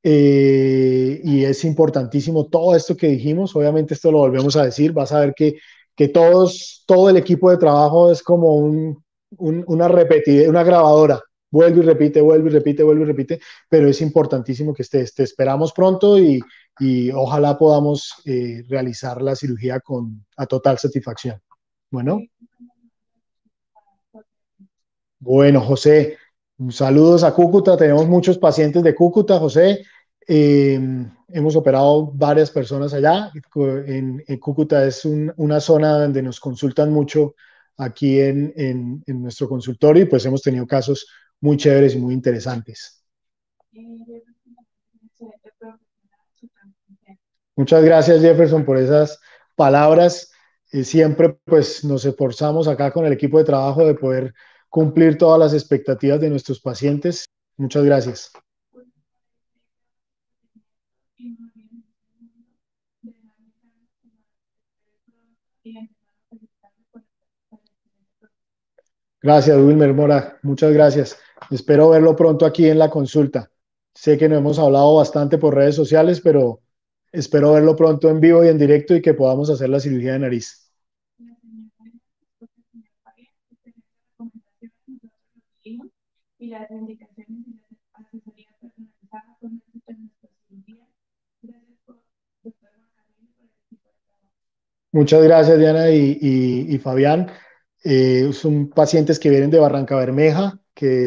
Eh, y es importantísimo todo esto que dijimos, obviamente esto lo volvemos a decir, vas a ver que, todos, todo el equipo de trabajo es como una, repetida, una grabadora, vuelve y repite, vuelve y repite, vuelve y repite, pero es importantísimo que estés, te esperamos pronto y, ojalá podamos eh, realizar la cirugía con, a total satisfacción. Bueno. Bueno, José, Saludos a Cúcuta, tenemos muchos pacientes de Cúcuta, José. Eh, hemos operado varias personas allá. En, Cúcuta es una zona donde nos consultan mucho aquí en, nuestro consultorio y pues hemos tenido casos muy chéveres y muy interesantes. Muchas gracias Jefferson por esas palabras. Eh, siempre pues nos esforzamos acá con el equipo de trabajo de poder cumplir todas las expectativas de nuestros pacientes. Muchas gracias. Gracias, Wilmer Mora. Muchas gracias. Espero verlo pronto aquí en la consulta. Sé que no hemos hablado bastante por redes sociales, pero espero verlo pronto en vivo y en directo y que podamos hacer la cirugía de nariz. las indicaciones y las asesorías personalizadas con Gracias por, Muchas gracias, Diana y, y, Fabián. Eh, son pacientes que vienen de Barranca Bermeja, que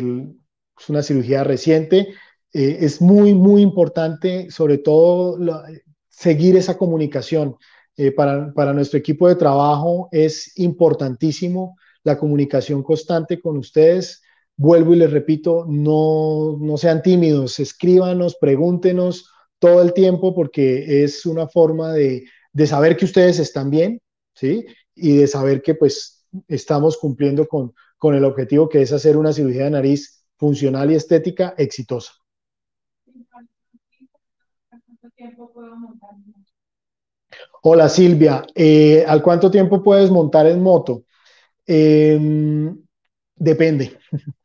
es una cirugía reciente. Eh, es muy, muy importante, sobre todo, seguir esa comunicación. Eh, para, para, nuestro equipo de trabajo es importantísimo la comunicación constante con ustedes, Vuelvo y les repito, no, no sean tímidos, escríbanos, pregúntenos todo el tiempo porque es una forma de, saber que ustedes están bien, ¿sí? Y de saber que pues estamos cumpliendo con, con el objetivo que es hacer una cirugía de nariz funcional y estética exitosa. Hola Silvia, eh, ¿al cuánto tiempo puedes montar en moto? Em, depende.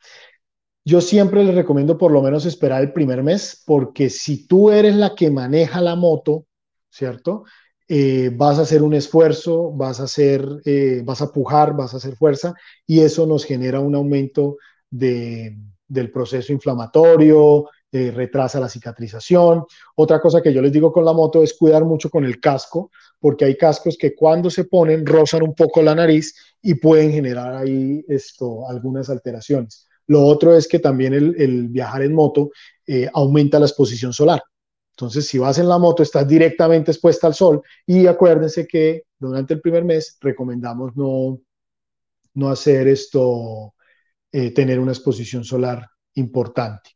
Yo siempre les recomiendo por lo menos esperar el primer mes, porque si tú eres la que maneja la moto, ¿cierto? Eh, vas a hacer un esfuerzo, vas a hacer, eh, vas a pujar, vas a hacer fuerza, y eso nos genera un aumento del proceso inflamatorio, eh, retrasa la cicatrización. Otra cosa que yo les digo con la moto es cuidar mucho con el casco, porque hay cascos que cuando se ponen rozan un poco la nariz y pueden generar ahí esto, algunas alteraciones. Lo otro es que también el, viajar en moto eh, aumenta la exposición solar. Entonces, si vas en la moto, estás directamente expuesta al sol y acuérdense que durante el primer mes recomendamos no, no hacer esto, eh, tener una exposición solar importante.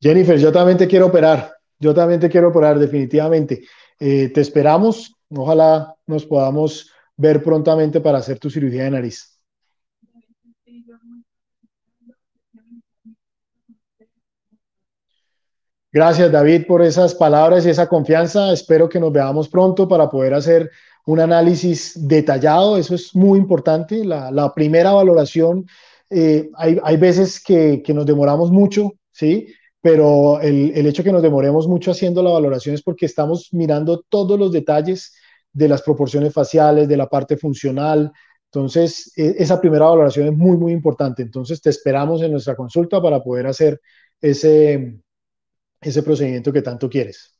Jennifer, yo también te quiero operar, yo también te quiero operar definitivamente. Eh, te esperamos, ojalá nos podamos ver prontamente para hacer tu cirugía de nariz. Gracias David por esas palabras y esa confianza. Espero que nos veamos pronto para poder hacer un análisis detallado. Eso es muy importante. La, primera valoración, eh, hay, veces que, nos demoramos mucho, ¿sí? Pero el, el hecho que nos demoremos mucho haciendo la valoración es porque estamos mirando todos los detalles de las proporciones faciales, de la parte funcional. Entonces, e, esa primera valoración es muy, muy importante. Entonces, te esperamos en nuestra consulta para poder hacer ese, ese procedimiento que tanto quieres.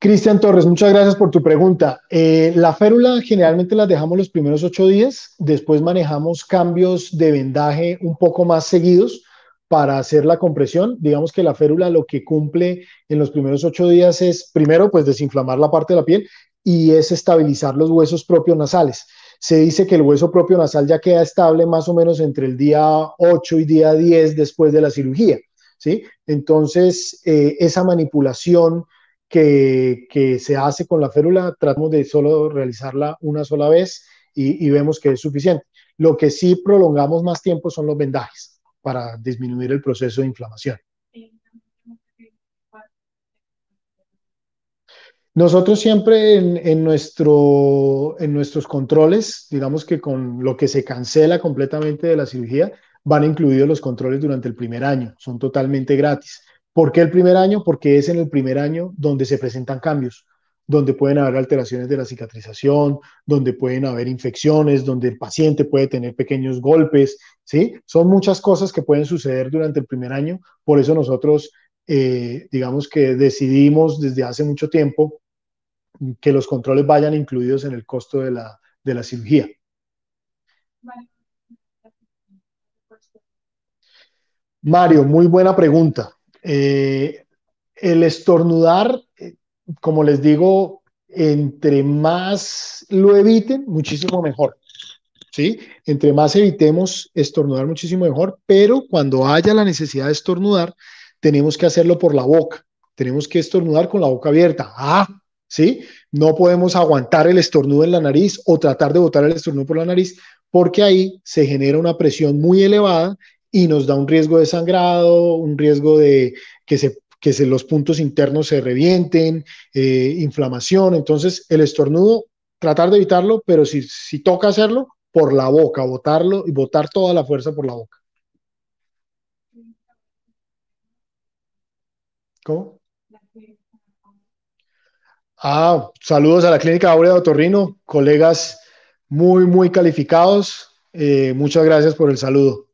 Cristian Torres, muchas gracias por tu pregunta. Eh, la férula generalmente la dejamos los primeros ocho días, después manejamos cambios de vendaje un poco más seguidos para hacer la compresión. Digamos que la férula lo que cumple en los primeros ocho días es, primero, pues desinflamar la parte de la piel y es estabilizar los huesos propios nasales. Se dice que el hueso propio nasal ya queda estable más o menos entre el día 8 y día 10 después de la cirugía. ¿sí? Entonces, eh, esa manipulación que, se hace con la férula, tratamos de solo realizarla una sola vez y, y vemos que es suficiente. Lo que sí prolongamos más tiempo son los vendajes para disminuir el proceso de inflamación. Nosotros siempre en, nuestro, en nuestros controles, digamos que con lo que se cancela completamente de la cirugía, van incluidos los controles durante el primer año, son totalmente gratis. ¿Por qué el primer año? Porque es en el primer año donde se presentan cambios donde pueden haber alteraciones de la cicatrización, donde pueden haber infecciones, donde el paciente puede tener pequeños golpes, ¿sí? Son muchas cosas que pueden suceder durante el primer año, por eso nosotros, eh, digamos que decidimos desde hace mucho tiempo que los controles vayan incluidos en el costo de la, cirugía. Mario, muy buena pregunta. Eh, el estornudar como les digo, entre más lo eviten, muchísimo mejor. ¿Sí? Entre más evitemos estornudar, muchísimo mejor, pero cuando haya la necesidad de estornudar, tenemos que hacerlo por la boca. Tenemos que estornudar con la boca abierta. Ah, ¿sí? No podemos aguantar el estornudo en la nariz o tratar de botar el estornudo por la nariz, porque ahí se genera una presión muy elevada y nos da un riesgo de sangrado, un riesgo de que se que los puntos internos se revienten, eh, inflamación. Entonces, el estornudo, tratar de evitarlo, pero si, toca hacerlo, por la boca, botarlo y botar toda la fuerza por la boca. ¿Cómo? Ah, saludos a la Clínica Aurea de Otorrino, colegas muy, muy calificados. Eh, muchas gracias por el saludo.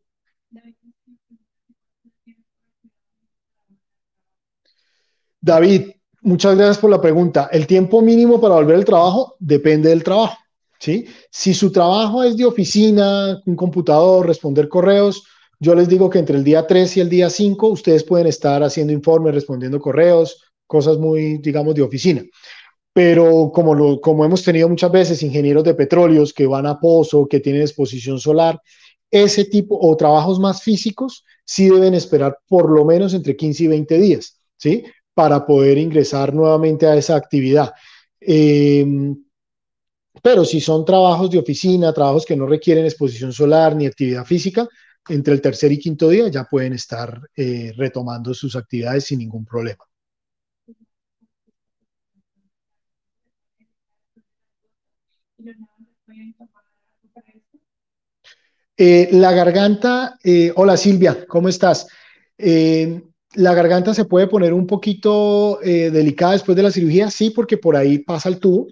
David, muchas gracias por la pregunta. El tiempo mínimo para volver al trabajo depende del trabajo. ¿sí? Si su trabajo es de oficina, un computador, responder correos, yo les digo que entre el día 3 y el día 5 ustedes pueden estar haciendo informes, respondiendo correos, cosas muy, digamos, de oficina. Pero como, como hemos tenido muchas veces ingenieros de petróleos que van a pozo, que tienen exposición solar, ese tipo o trabajos más físicos sí deben esperar por lo menos entre 15 y 20 días, ¿sí? para poder ingresar nuevamente a esa actividad. Em, pero si son trabajos de oficina, trabajos que no requieren exposición solar ni actividad física, entre el tercer y quinto día ya pueden estar eh, retomando sus actividades sin ningún problema. Eh, la garganta, eh, hola Silvia, ¿cómo estás? Em, la garganta se puede poner un poquito eh, delicada después de la cirugía, sí, porque por ahí pasa el tubo,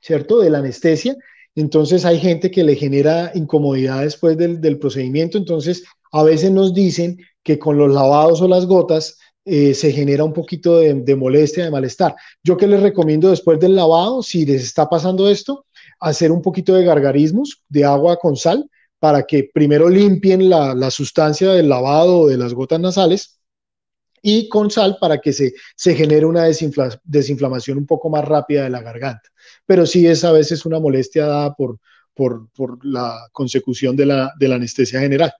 ¿cierto? De la anestesia. Entonces hay gente que le genera incomodidad después del, procedimiento. Entonces a veces nos dicen que con los lavados o las gotas eh, se genera un poquito de, molestia, de malestar. Yo que les recomiendo después del lavado, si les está pasando esto, hacer un poquito de gargarismos de agua con sal para que primero limpien la, la sustancia del lavado o de las gotas nasales y con sal para que se, se genere una desinflamación un poco más rápida de la garganta. Pero sí es a veces una molestia dada por, por, la consecución de la, anestesia general.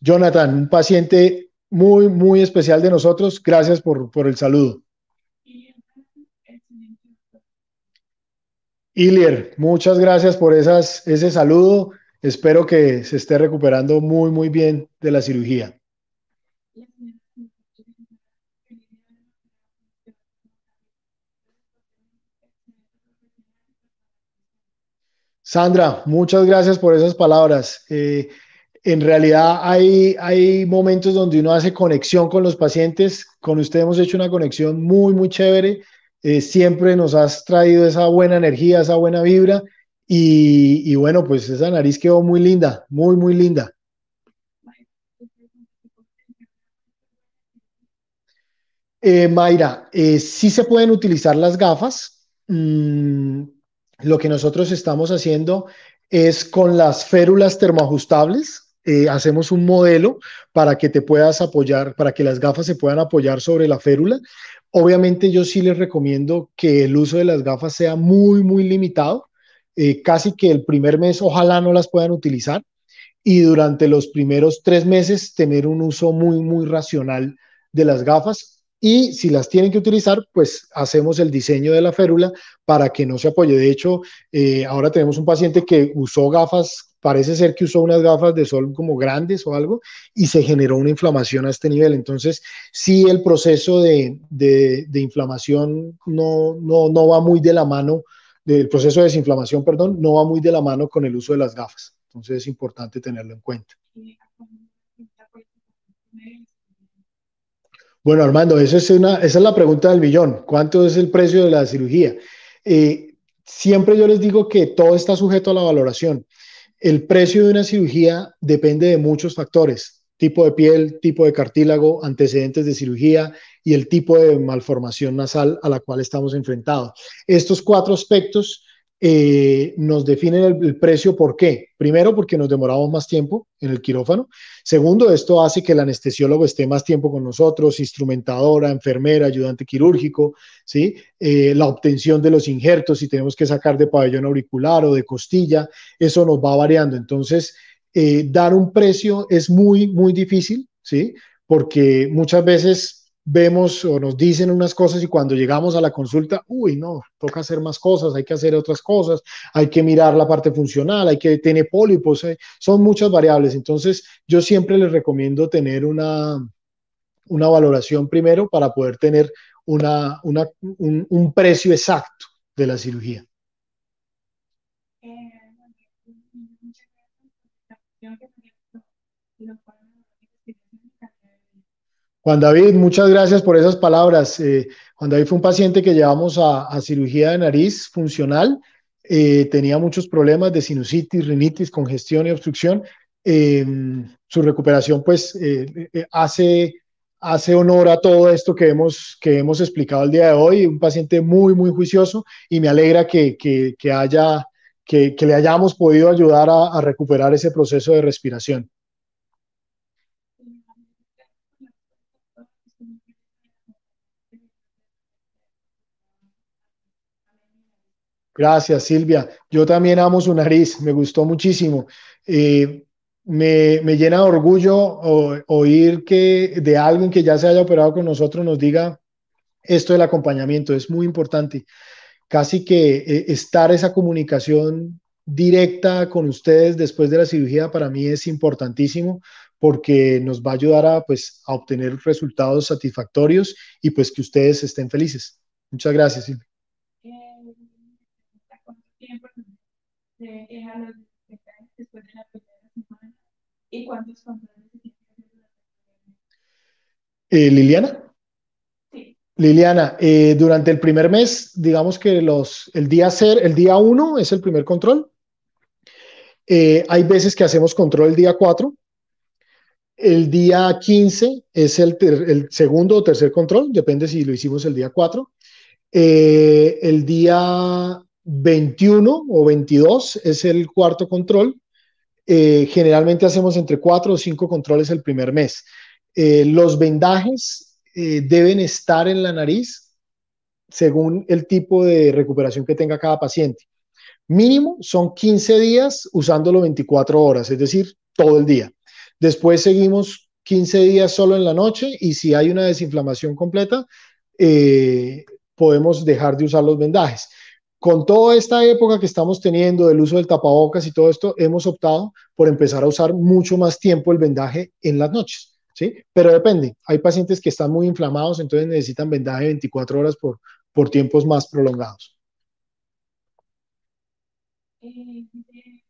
Jonathan, un paciente muy, muy especial de nosotros. Gracias por, el saludo. Ilier, muchas gracias por esas, ese saludo espero que se esté recuperando muy, muy bien de la cirugía. Sandra, muchas gracias por esas palabras. Eh, en realidad hay, momentos donde uno hace conexión con los pacientes. Con usted hemos hecho una conexión muy, muy chévere. Eh, siempre nos has traído esa buena energía, esa buena vibra y, bueno, pues esa nariz quedó muy linda, muy, muy linda. Eh, Mayra, si eh, sí se pueden utilizar las gafas. Mm, lo que nosotros estamos haciendo es con las férulas termoajustables. Eh, hacemos un modelo para que te puedas apoyar, para que las gafas se puedan apoyar sobre la férula. Obviamente yo sí les recomiendo que el uso de las gafas sea muy, muy limitado eh, casi que el primer mes ojalá no las puedan utilizar y durante los primeros tres meses tener un uso muy, muy racional de las gafas. Y si las tienen que utilizar, pues hacemos el diseño de la férula para que no se apoye. De hecho, eh, ahora tenemos un paciente que usó gafas, parece ser que usó unas gafas de sol como grandes o algo, y se generó una inflamación a este nivel. Entonces, si el proceso de, de, de inflamación no, no, no va muy de la mano del proceso de desinflamación, perdón, no va muy de la mano con el uso de las gafas. Entonces es importante tenerlo en cuenta. Bueno, Armando, esa es la pregunta del millón. ¿Cuánto es el precio de la cirugía? Eh, siempre yo les digo que todo está sujeto a la valoración. El precio de una cirugía depende de muchos factores tipo de piel, tipo de cartílago, antecedentes de cirugía y el tipo de malformación nasal a la cual estamos enfrentados. Estos cuatro aspectos eh, nos definen el, precio. ¿Por qué? Primero, porque nos demoramos más tiempo en el quirófano. Segundo, esto hace que el anestesiólogo esté más tiempo con nosotros, instrumentadora, enfermera, ayudante quirúrgico, ¿sí? Eh, la obtención de los injertos, si tenemos que sacar de pabellón auricular o de costilla, eso nos va variando. Entonces, eh, dar un precio es muy, muy difícil, ¿sí? Porque muchas veces vemos o nos dicen unas cosas y cuando llegamos a la consulta, uy, no, toca hacer más cosas, hay que hacer otras cosas, hay que mirar la parte funcional, hay que tener pólipos, son muchas variables. Entonces, yo siempre les recomiendo tener una, una valoración primero para poder tener una, un precio exacto de la cirugía. Juan David, muchas gracias por esas palabras. Eh, Juan David fue un paciente que llevamos a, cirugía de nariz funcional. Eh, tenía muchos problemas de sinusitis, rinitis, congestión y obstrucción. Em, su recuperación pues eh, hace, hace honor a todo esto que hemos, que hemos explicado el día de hoy. Un paciente muy, muy juicioso y me alegra que, haya, que, le hayamos podido ayudar a recuperar ese proceso de respiración. Gracias, Silvia. Yo también amo su nariz, me gustó muchísimo. Eh, me, llena de orgullo oír que de alguien que ya se haya operado con nosotros nos diga esto del acompañamiento, es muy importante. Casi que eh, estar esa comunicación directa con ustedes después de la cirugía para mí es importantísimo porque nos va a ayudar a, pues, a obtener resultados satisfactorios y pues que ustedes estén felices. Muchas gracias, Silvia. y Liliana. Liliana, durante el primer mes, digamos que el día 1 es el primer control. Eh, hay veces que hacemos control el día 4. El día 15 es el, segundo o tercer control, depende si lo hicimos el día 4. Eh, el día 21 o 22 es el cuarto control. Eh, generalmente hacemos entre 4 o 5 controles el primer mes. Eh, los vendajes eh, deben estar en la nariz según el tipo de recuperación que tenga cada paciente. Mínimo son 15 días usándolo 24 horas, es decir, todo el día. Después seguimos 15 días solo en la noche y si hay una desinflamación completa, podemos dejar de usar los vendajes con toda esta época que estamos teniendo del uso del tapabocas y todo esto, hemos optado por empezar a usar mucho más tiempo el vendaje en las noches, ¿sí? Pero depende, hay pacientes que están muy inflamados, entonces necesitan vendaje 24 horas por, por tiempos más prolongados. Eh, eh,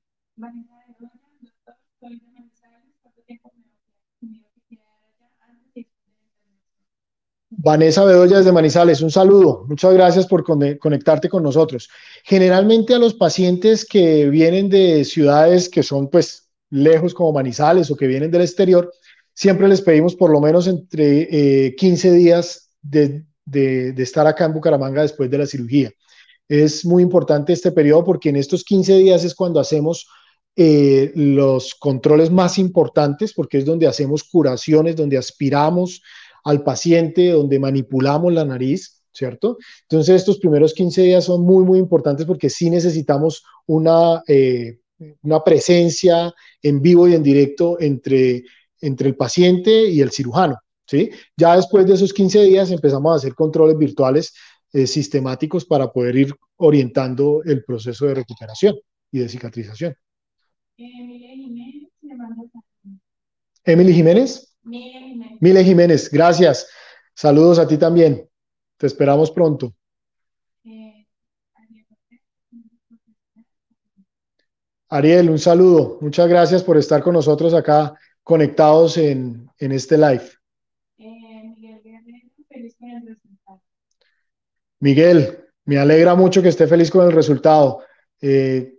Vanessa Bedoya desde Manizales, un saludo. Muchas gracias por conectarte con nosotros. Generalmente a los pacientes que vienen de ciudades que son pues lejos como Manizales o que vienen del exterior, siempre les pedimos por lo menos entre 15 eh, días de, estar acá en Bucaramanga después de la cirugía. Es muy importante este periodo porque en estos 15 días es cuando hacemos eh, los controles más importantes, porque es donde hacemos curaciones, donde aspiramos, al paciente, donde manipulamos la nariz, ¿cierto? Entonces estos primeros 15 días son muy, muy importantes porque sí necesitamos una, eh, una presencia en vivo y en directo entre, entre el paciente y el cirujano. ¿Sí? Ya después de esos 15 días empezamos a hacer controles virtuales eh, sistemáticos para poder ir orientando el proceso de recuperación y de cicatrización. Emily Jiménez. Mile Jiménez. gracias. Saludos a ti también. Te esperamos pronto. Ariel, un saludo. Muchas gracias por estar con nosotros acá conectados en, este live. Miguel, me alegra mucho que esté feliz con el resultado. Eh,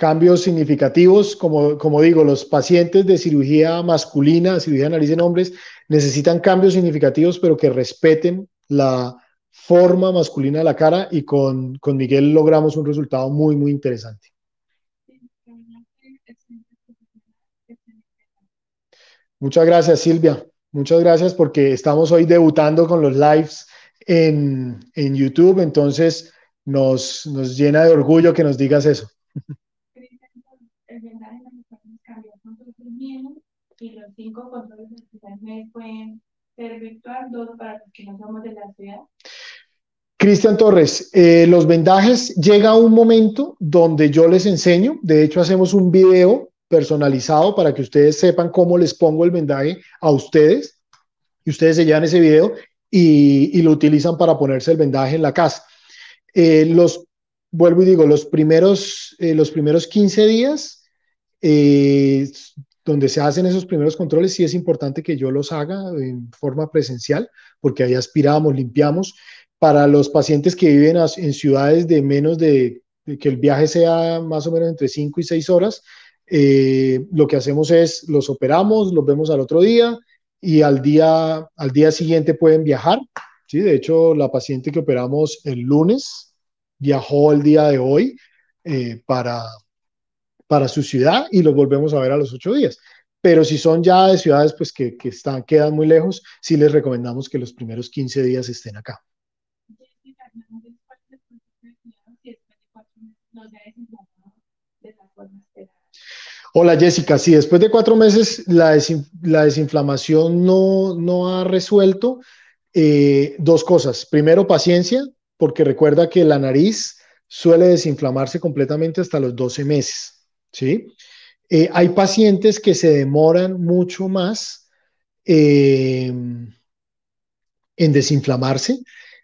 cambios significativos. Como, digo, los pacientes de cirugía masculina, cirugía de nariz en hombres, necesitan cambios significativos, pero que respeten la forma masculina de la cara y con, Miguel logramos un resultado muy, muy interesante. Muchas gracias, Silvia. Muchas gracias porque estamos hoy debutando con los lives en, YouTube, entonces nos, nos llena de orgullo que nos digas eso. y los cinco controles pueden dos para que de la ciudad. Cristian Torres, eh, los vendajes llega un momento donde yo les enseño, de hecho hacemos un video personalizado para que ustedes sepan cómo les pongo el vendaje a ustedes y ustedes se llevan ese video y, lo utilizan para ponerse el vendaje en la casa. Eh, los, vuelvo y digo, los primeros, eh, los primeros 15 días eh, donde se hacen esos primeros controles, sí es importante que yo los haga en forma presencial, porque ahí aspiramos, limpiamos. Para los pacientes que viven en ciudades de menos de, que el viaje sea más o menos entre 5 y 6 horas, eh, lo que hacemos es los operamos, los vemos al otro día y al día, al día siguiente pueden viajar. ¿sí? De hecho, la paciente que operamos el lunes viajó el día de hoy eh, para, para su ciudad y los volvemos a ver a los ocho días. Pero si son ya de ciudades pues, que, que están, quedan muy lejos, sí les recomendamos que los primeros 15 días estén acá. Hola Jessica, si después de cuatro meses la, la desinflamación no, no, ha resuelto eh, dos cosas. Primero, paciencia, porque recuerda que la nariz suele desinflamarse completamente hasta los 12 meses. Eh, hay pacientes que se demoran mucho más eh, en desinflamarse,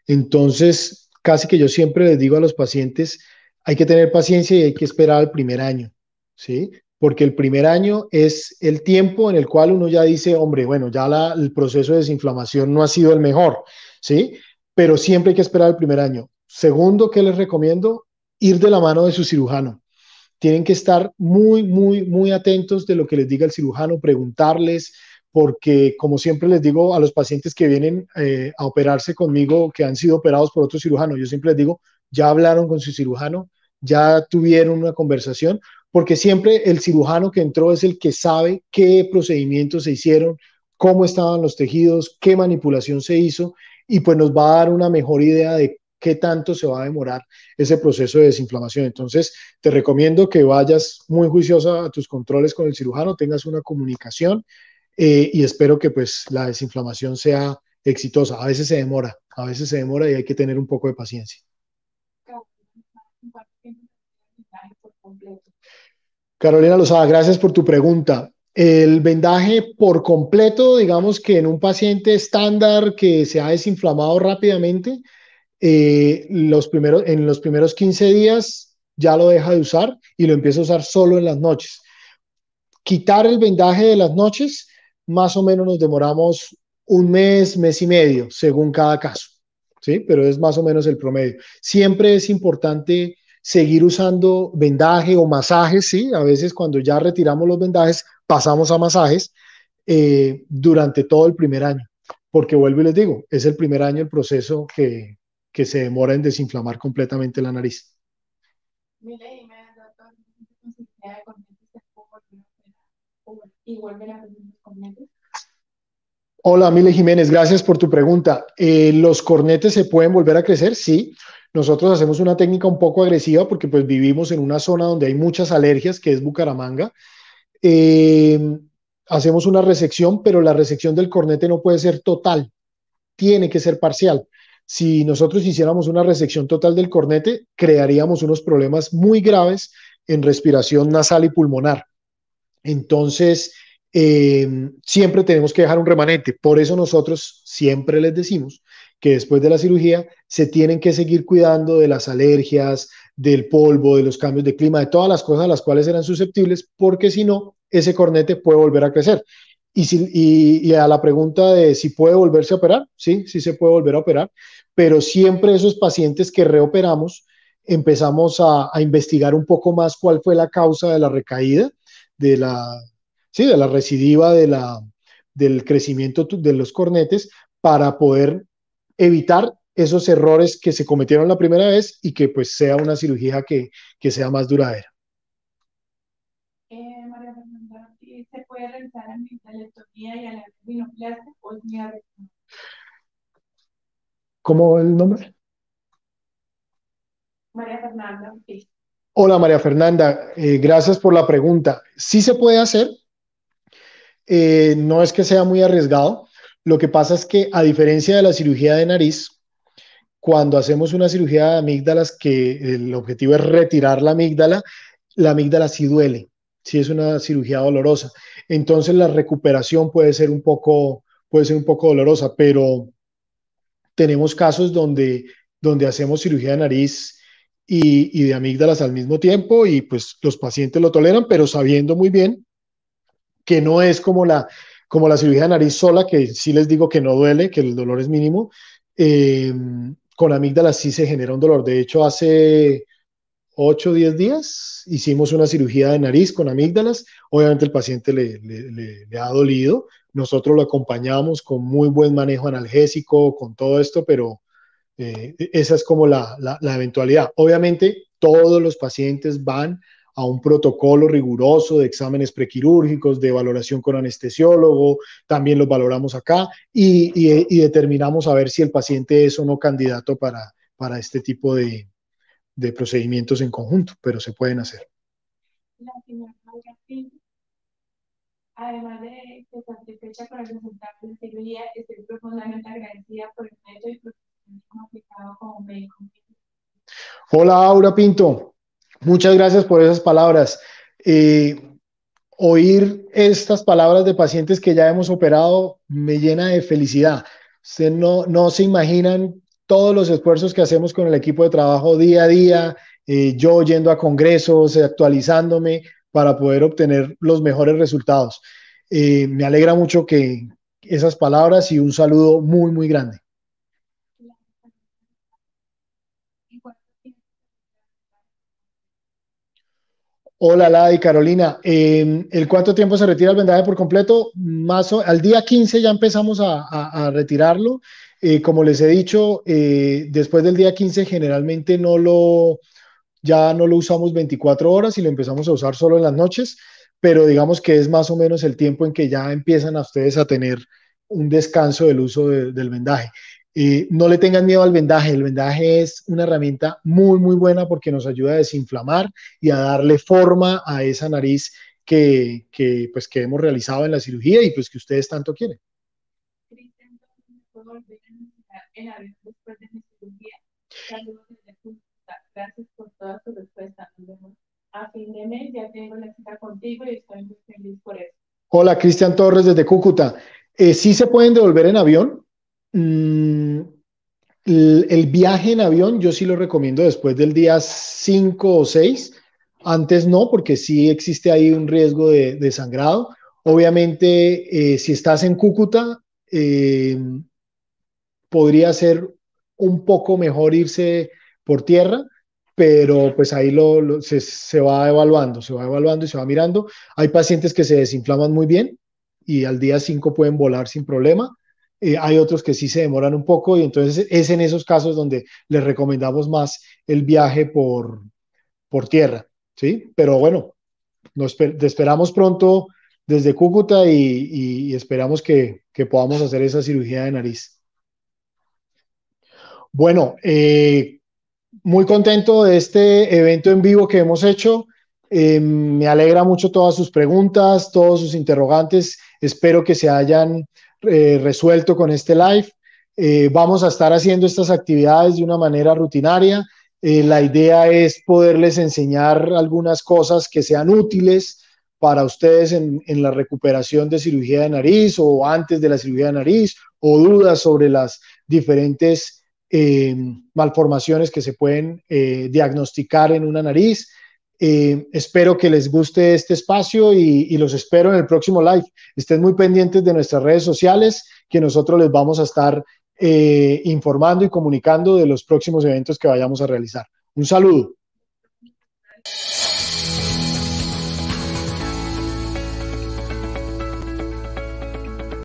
entonces casi que yo siempre les digo a los pacientes, hay que tener paciencia y hay que esperar al primer año, ¿sí? Porque el primer año es el tiempo en el cual uno ya dice, hombre, bueno, ya el proceso de desinflamación no ha sido el mejor, ¿sí? Pero siempre hay que esperar el primer año. Segundo, ¿qué les recomiendo? Ir de la mano de su cirujano tienen que estar muy, muy, muy atentos de lo que les diga el cirujano, preguntarles, porque como siempre les digo a los pacientes que vienen eh, a operarse conmigo, que han sido operados por otro cirujano, yo siempre les digo, ya hablaron con su cirujano, ya tuvieron una conversación, porque siempre el cirujano que entró es el que sabe qué procedimientos se hicieron, cómo estaban los tejidos, qué manipulación se hizo, y pues nos va a dar una mejor idea de qué tanto se va a demorar ese proceso de desinflamación. Entonces, te recomiendo que vayas muy juiciosa a tus controles con el cirujano, tengas una comunicación eh, y espero que pues la desinflamación sea exitosa. A veces se demora, a veces se demora y hay que tener un poco de paciencia. Carolina Lozada, gracias por tu pregunta. El vendaje por completo, digamos que en un paciente estándar que se ha desinflamado rápidamente, eh, los primeros, en los primeros 15 días ya lo deja de usar y lo empieza a usar solo en las noches. Quitar el vendaje de las noches, más o menos nos demoramos un mes, mes y medio, según cada caso, ¿sí? Pero es más o menos el promedio. Siempre es importante seguir usando vendaje o masajes, ¿sí? A veces cuando ya retiramos los vendajes, pasamos a masajes eh, durante todo el primer año, porque vuelvo y les digo, es el primer año el proceso que, que se demora en desinflamar completamente la nariz. Este Hola, Mile Jiménez, gracias por tu pregunta. Eh, ¿Los cornetes se pueden volver a crecer? Sí. Nosotros hacemos una técnica un poco agresiva porque pues vivimos en una zona donde hay muchas alergias, que es Bucaramanga. Eh, hacemos una resección, pero la resección del cornete no puede ser total, tiene que ser parcial si nosotros hiciéramos una resección total del cornete, crearíamos unos problemas muy graves en respiración nasal y pulmonar. Entonces, em, siempre tenemos que dejar un remanente. Por eso nosotros siempre les decimos que después de la cirugía se tienen que seguir cuidando de las alergias, del polvo, de los cambios de clima, de todas las cosas a las cuales eran susceptibles, porque si no, ese cornete puede volver a crecer. Y, a la pregunta de si puede volverse a operar, sí, sí se puede volver a operar, pero siempre esos pacientes que reoperamos empezamos a, investigar un poco más cuál fue la causa de la recaída, de la, sí, de la recidiva de la, del crecimiento de los cornetes para poder evitar esos errores que se cometieron la primera vez y que pues sea una cirugía que, que sea más duradera. el nombre? María Fernanda. Hola María Fernanda, eh, gracias por la pregunta. Sí se puede hacer, eh, no es que sea muy arriesgado, lo que pasa es que a diferencia de la cirugía de nariz, cuando hacemos una cirugía de amígdalas que el objetivo es retirar la amígdala, la amígdala sí duele si es una cirugía dolorosa. Entonces la recuperación puede ser un poco, puede ser un poco dolorosa, pero tenemos casos donde, donde hacemos cirugía de nariz y, de amígdalas al mismo tiempo y pues los pacientes lo toleran, pero sabiendo muy bien que no es como la, como la cirugía de nariz sola, que sí les digo que no duele, que el dolor es mínimo, eh, con amígdalas sí se genera un dolor. De hecho, hace 8 o 10 días, hicimos una cirugía de nariz con amígdalas. Obviamente el paciente le, ha dolido. Nosotros lo acompañamos con muy buen manejo analgésico, con todo esto, pero eh, esa es como la, eventualidad. Obviamente todos los pacientes van a un protocolo riguroso de exámenes prequirúrgicos, de valoración con anestesiólogo, también los valoramos acá y, y determinamos a ver si el paciente es o no candidato para, para este tipo de, de procedimientos en conjunto, pero se pueden hacer. Hola, Aura Pinto. Muchas gracias por esas palabras. Eh, oír estas palabras de pacientes que ya hemos operado me llena de felicidad. Ustedes no, no se imaginan todos los esfuerzos que hacemos con el equipo de trabajo día a día, eh, yo yendo a congresos, eh, actualizándome para poder obtener los mejores resultados. Eh, me alegra mucho que esas palabras y un saludo muy, muy grande. Hola, Lada y Carolina. Em, ¿El cuánto tiempo se retira el vendaje por completo? Más al día 15 ya empezamos a, a retirarlo eh, como les he dicho, eh, después del día 15 generalmente no lo, ya no lo usamos 24 horas y lo empezamos a usar solo en las noches, pero digamos que es más o menos el tiempo en que ya empiezan a ustedes a tener un descanso del uso del vendaje. Eh, no le tengan miedo al vendaje, el vendaje es una herramienta muy, muy buena porque nos ayuda a desinflamar y a darle forma a esa nariz que, que, pues, que hemos realizado en la cirugía y pues que ustedes tanto quieren después Gracias por toda tu respuesta. A fin de ya tengo la cita contigo y estoy feliz por eso. Hola, Cristian Torres desde Cúcuta. Eh, ¿Sí se pueden devolver en avión? Mm, el, viaje en avión yo sí lo recomiendo después del día 5 o 6. Antes no, porque sí existe ahí un riesgo de, sangrado. Obviamente, eh, si estás en Cúcuta, eh, podría ser un poco mejor irse por tierra, pero pues ahí lo, se, va evaluando, se va evaluando y se va mirando. Hay pacientes que se desinflaman muy bien y al día 5 pueden volar sin problema. Eh, hay otros que sí se demoran un poco y entonces es en esos casos donde les recomendamos más el viaje por, por tierra, ¿sí? Pero bueno, nos esperamos pronto desde Cúcuta y, esperamos que, que podamos hacer esa cirugía de nariz. Bueno, eh, muy contento de este evento en vivo que hemos hecho. Eh, me alegra mucho todas sus preguntas, todos sus interrogantes. Espero que se hayan eh, resuelto con este live. vamos a estar haciendo estas actividades de una manera rutinaria. la idea es poderles enseñar algunas cosas que sean útiles para ustedes en, en, la recuperación de cirugía de nariz o antes de la cirugía de nariz o dudas sobre las diferentes Em, malformaciones que se pueden eh, diagnosticar en una nariz. Em, espero que les guste este espacio y, y, los espero en el próximo live. Estén muy pendientes de nuestras redes sociales, que nosotros les vamos a estar eh, informando y comunicando de los próximos eventos que vayamos a realizar. Un saludo.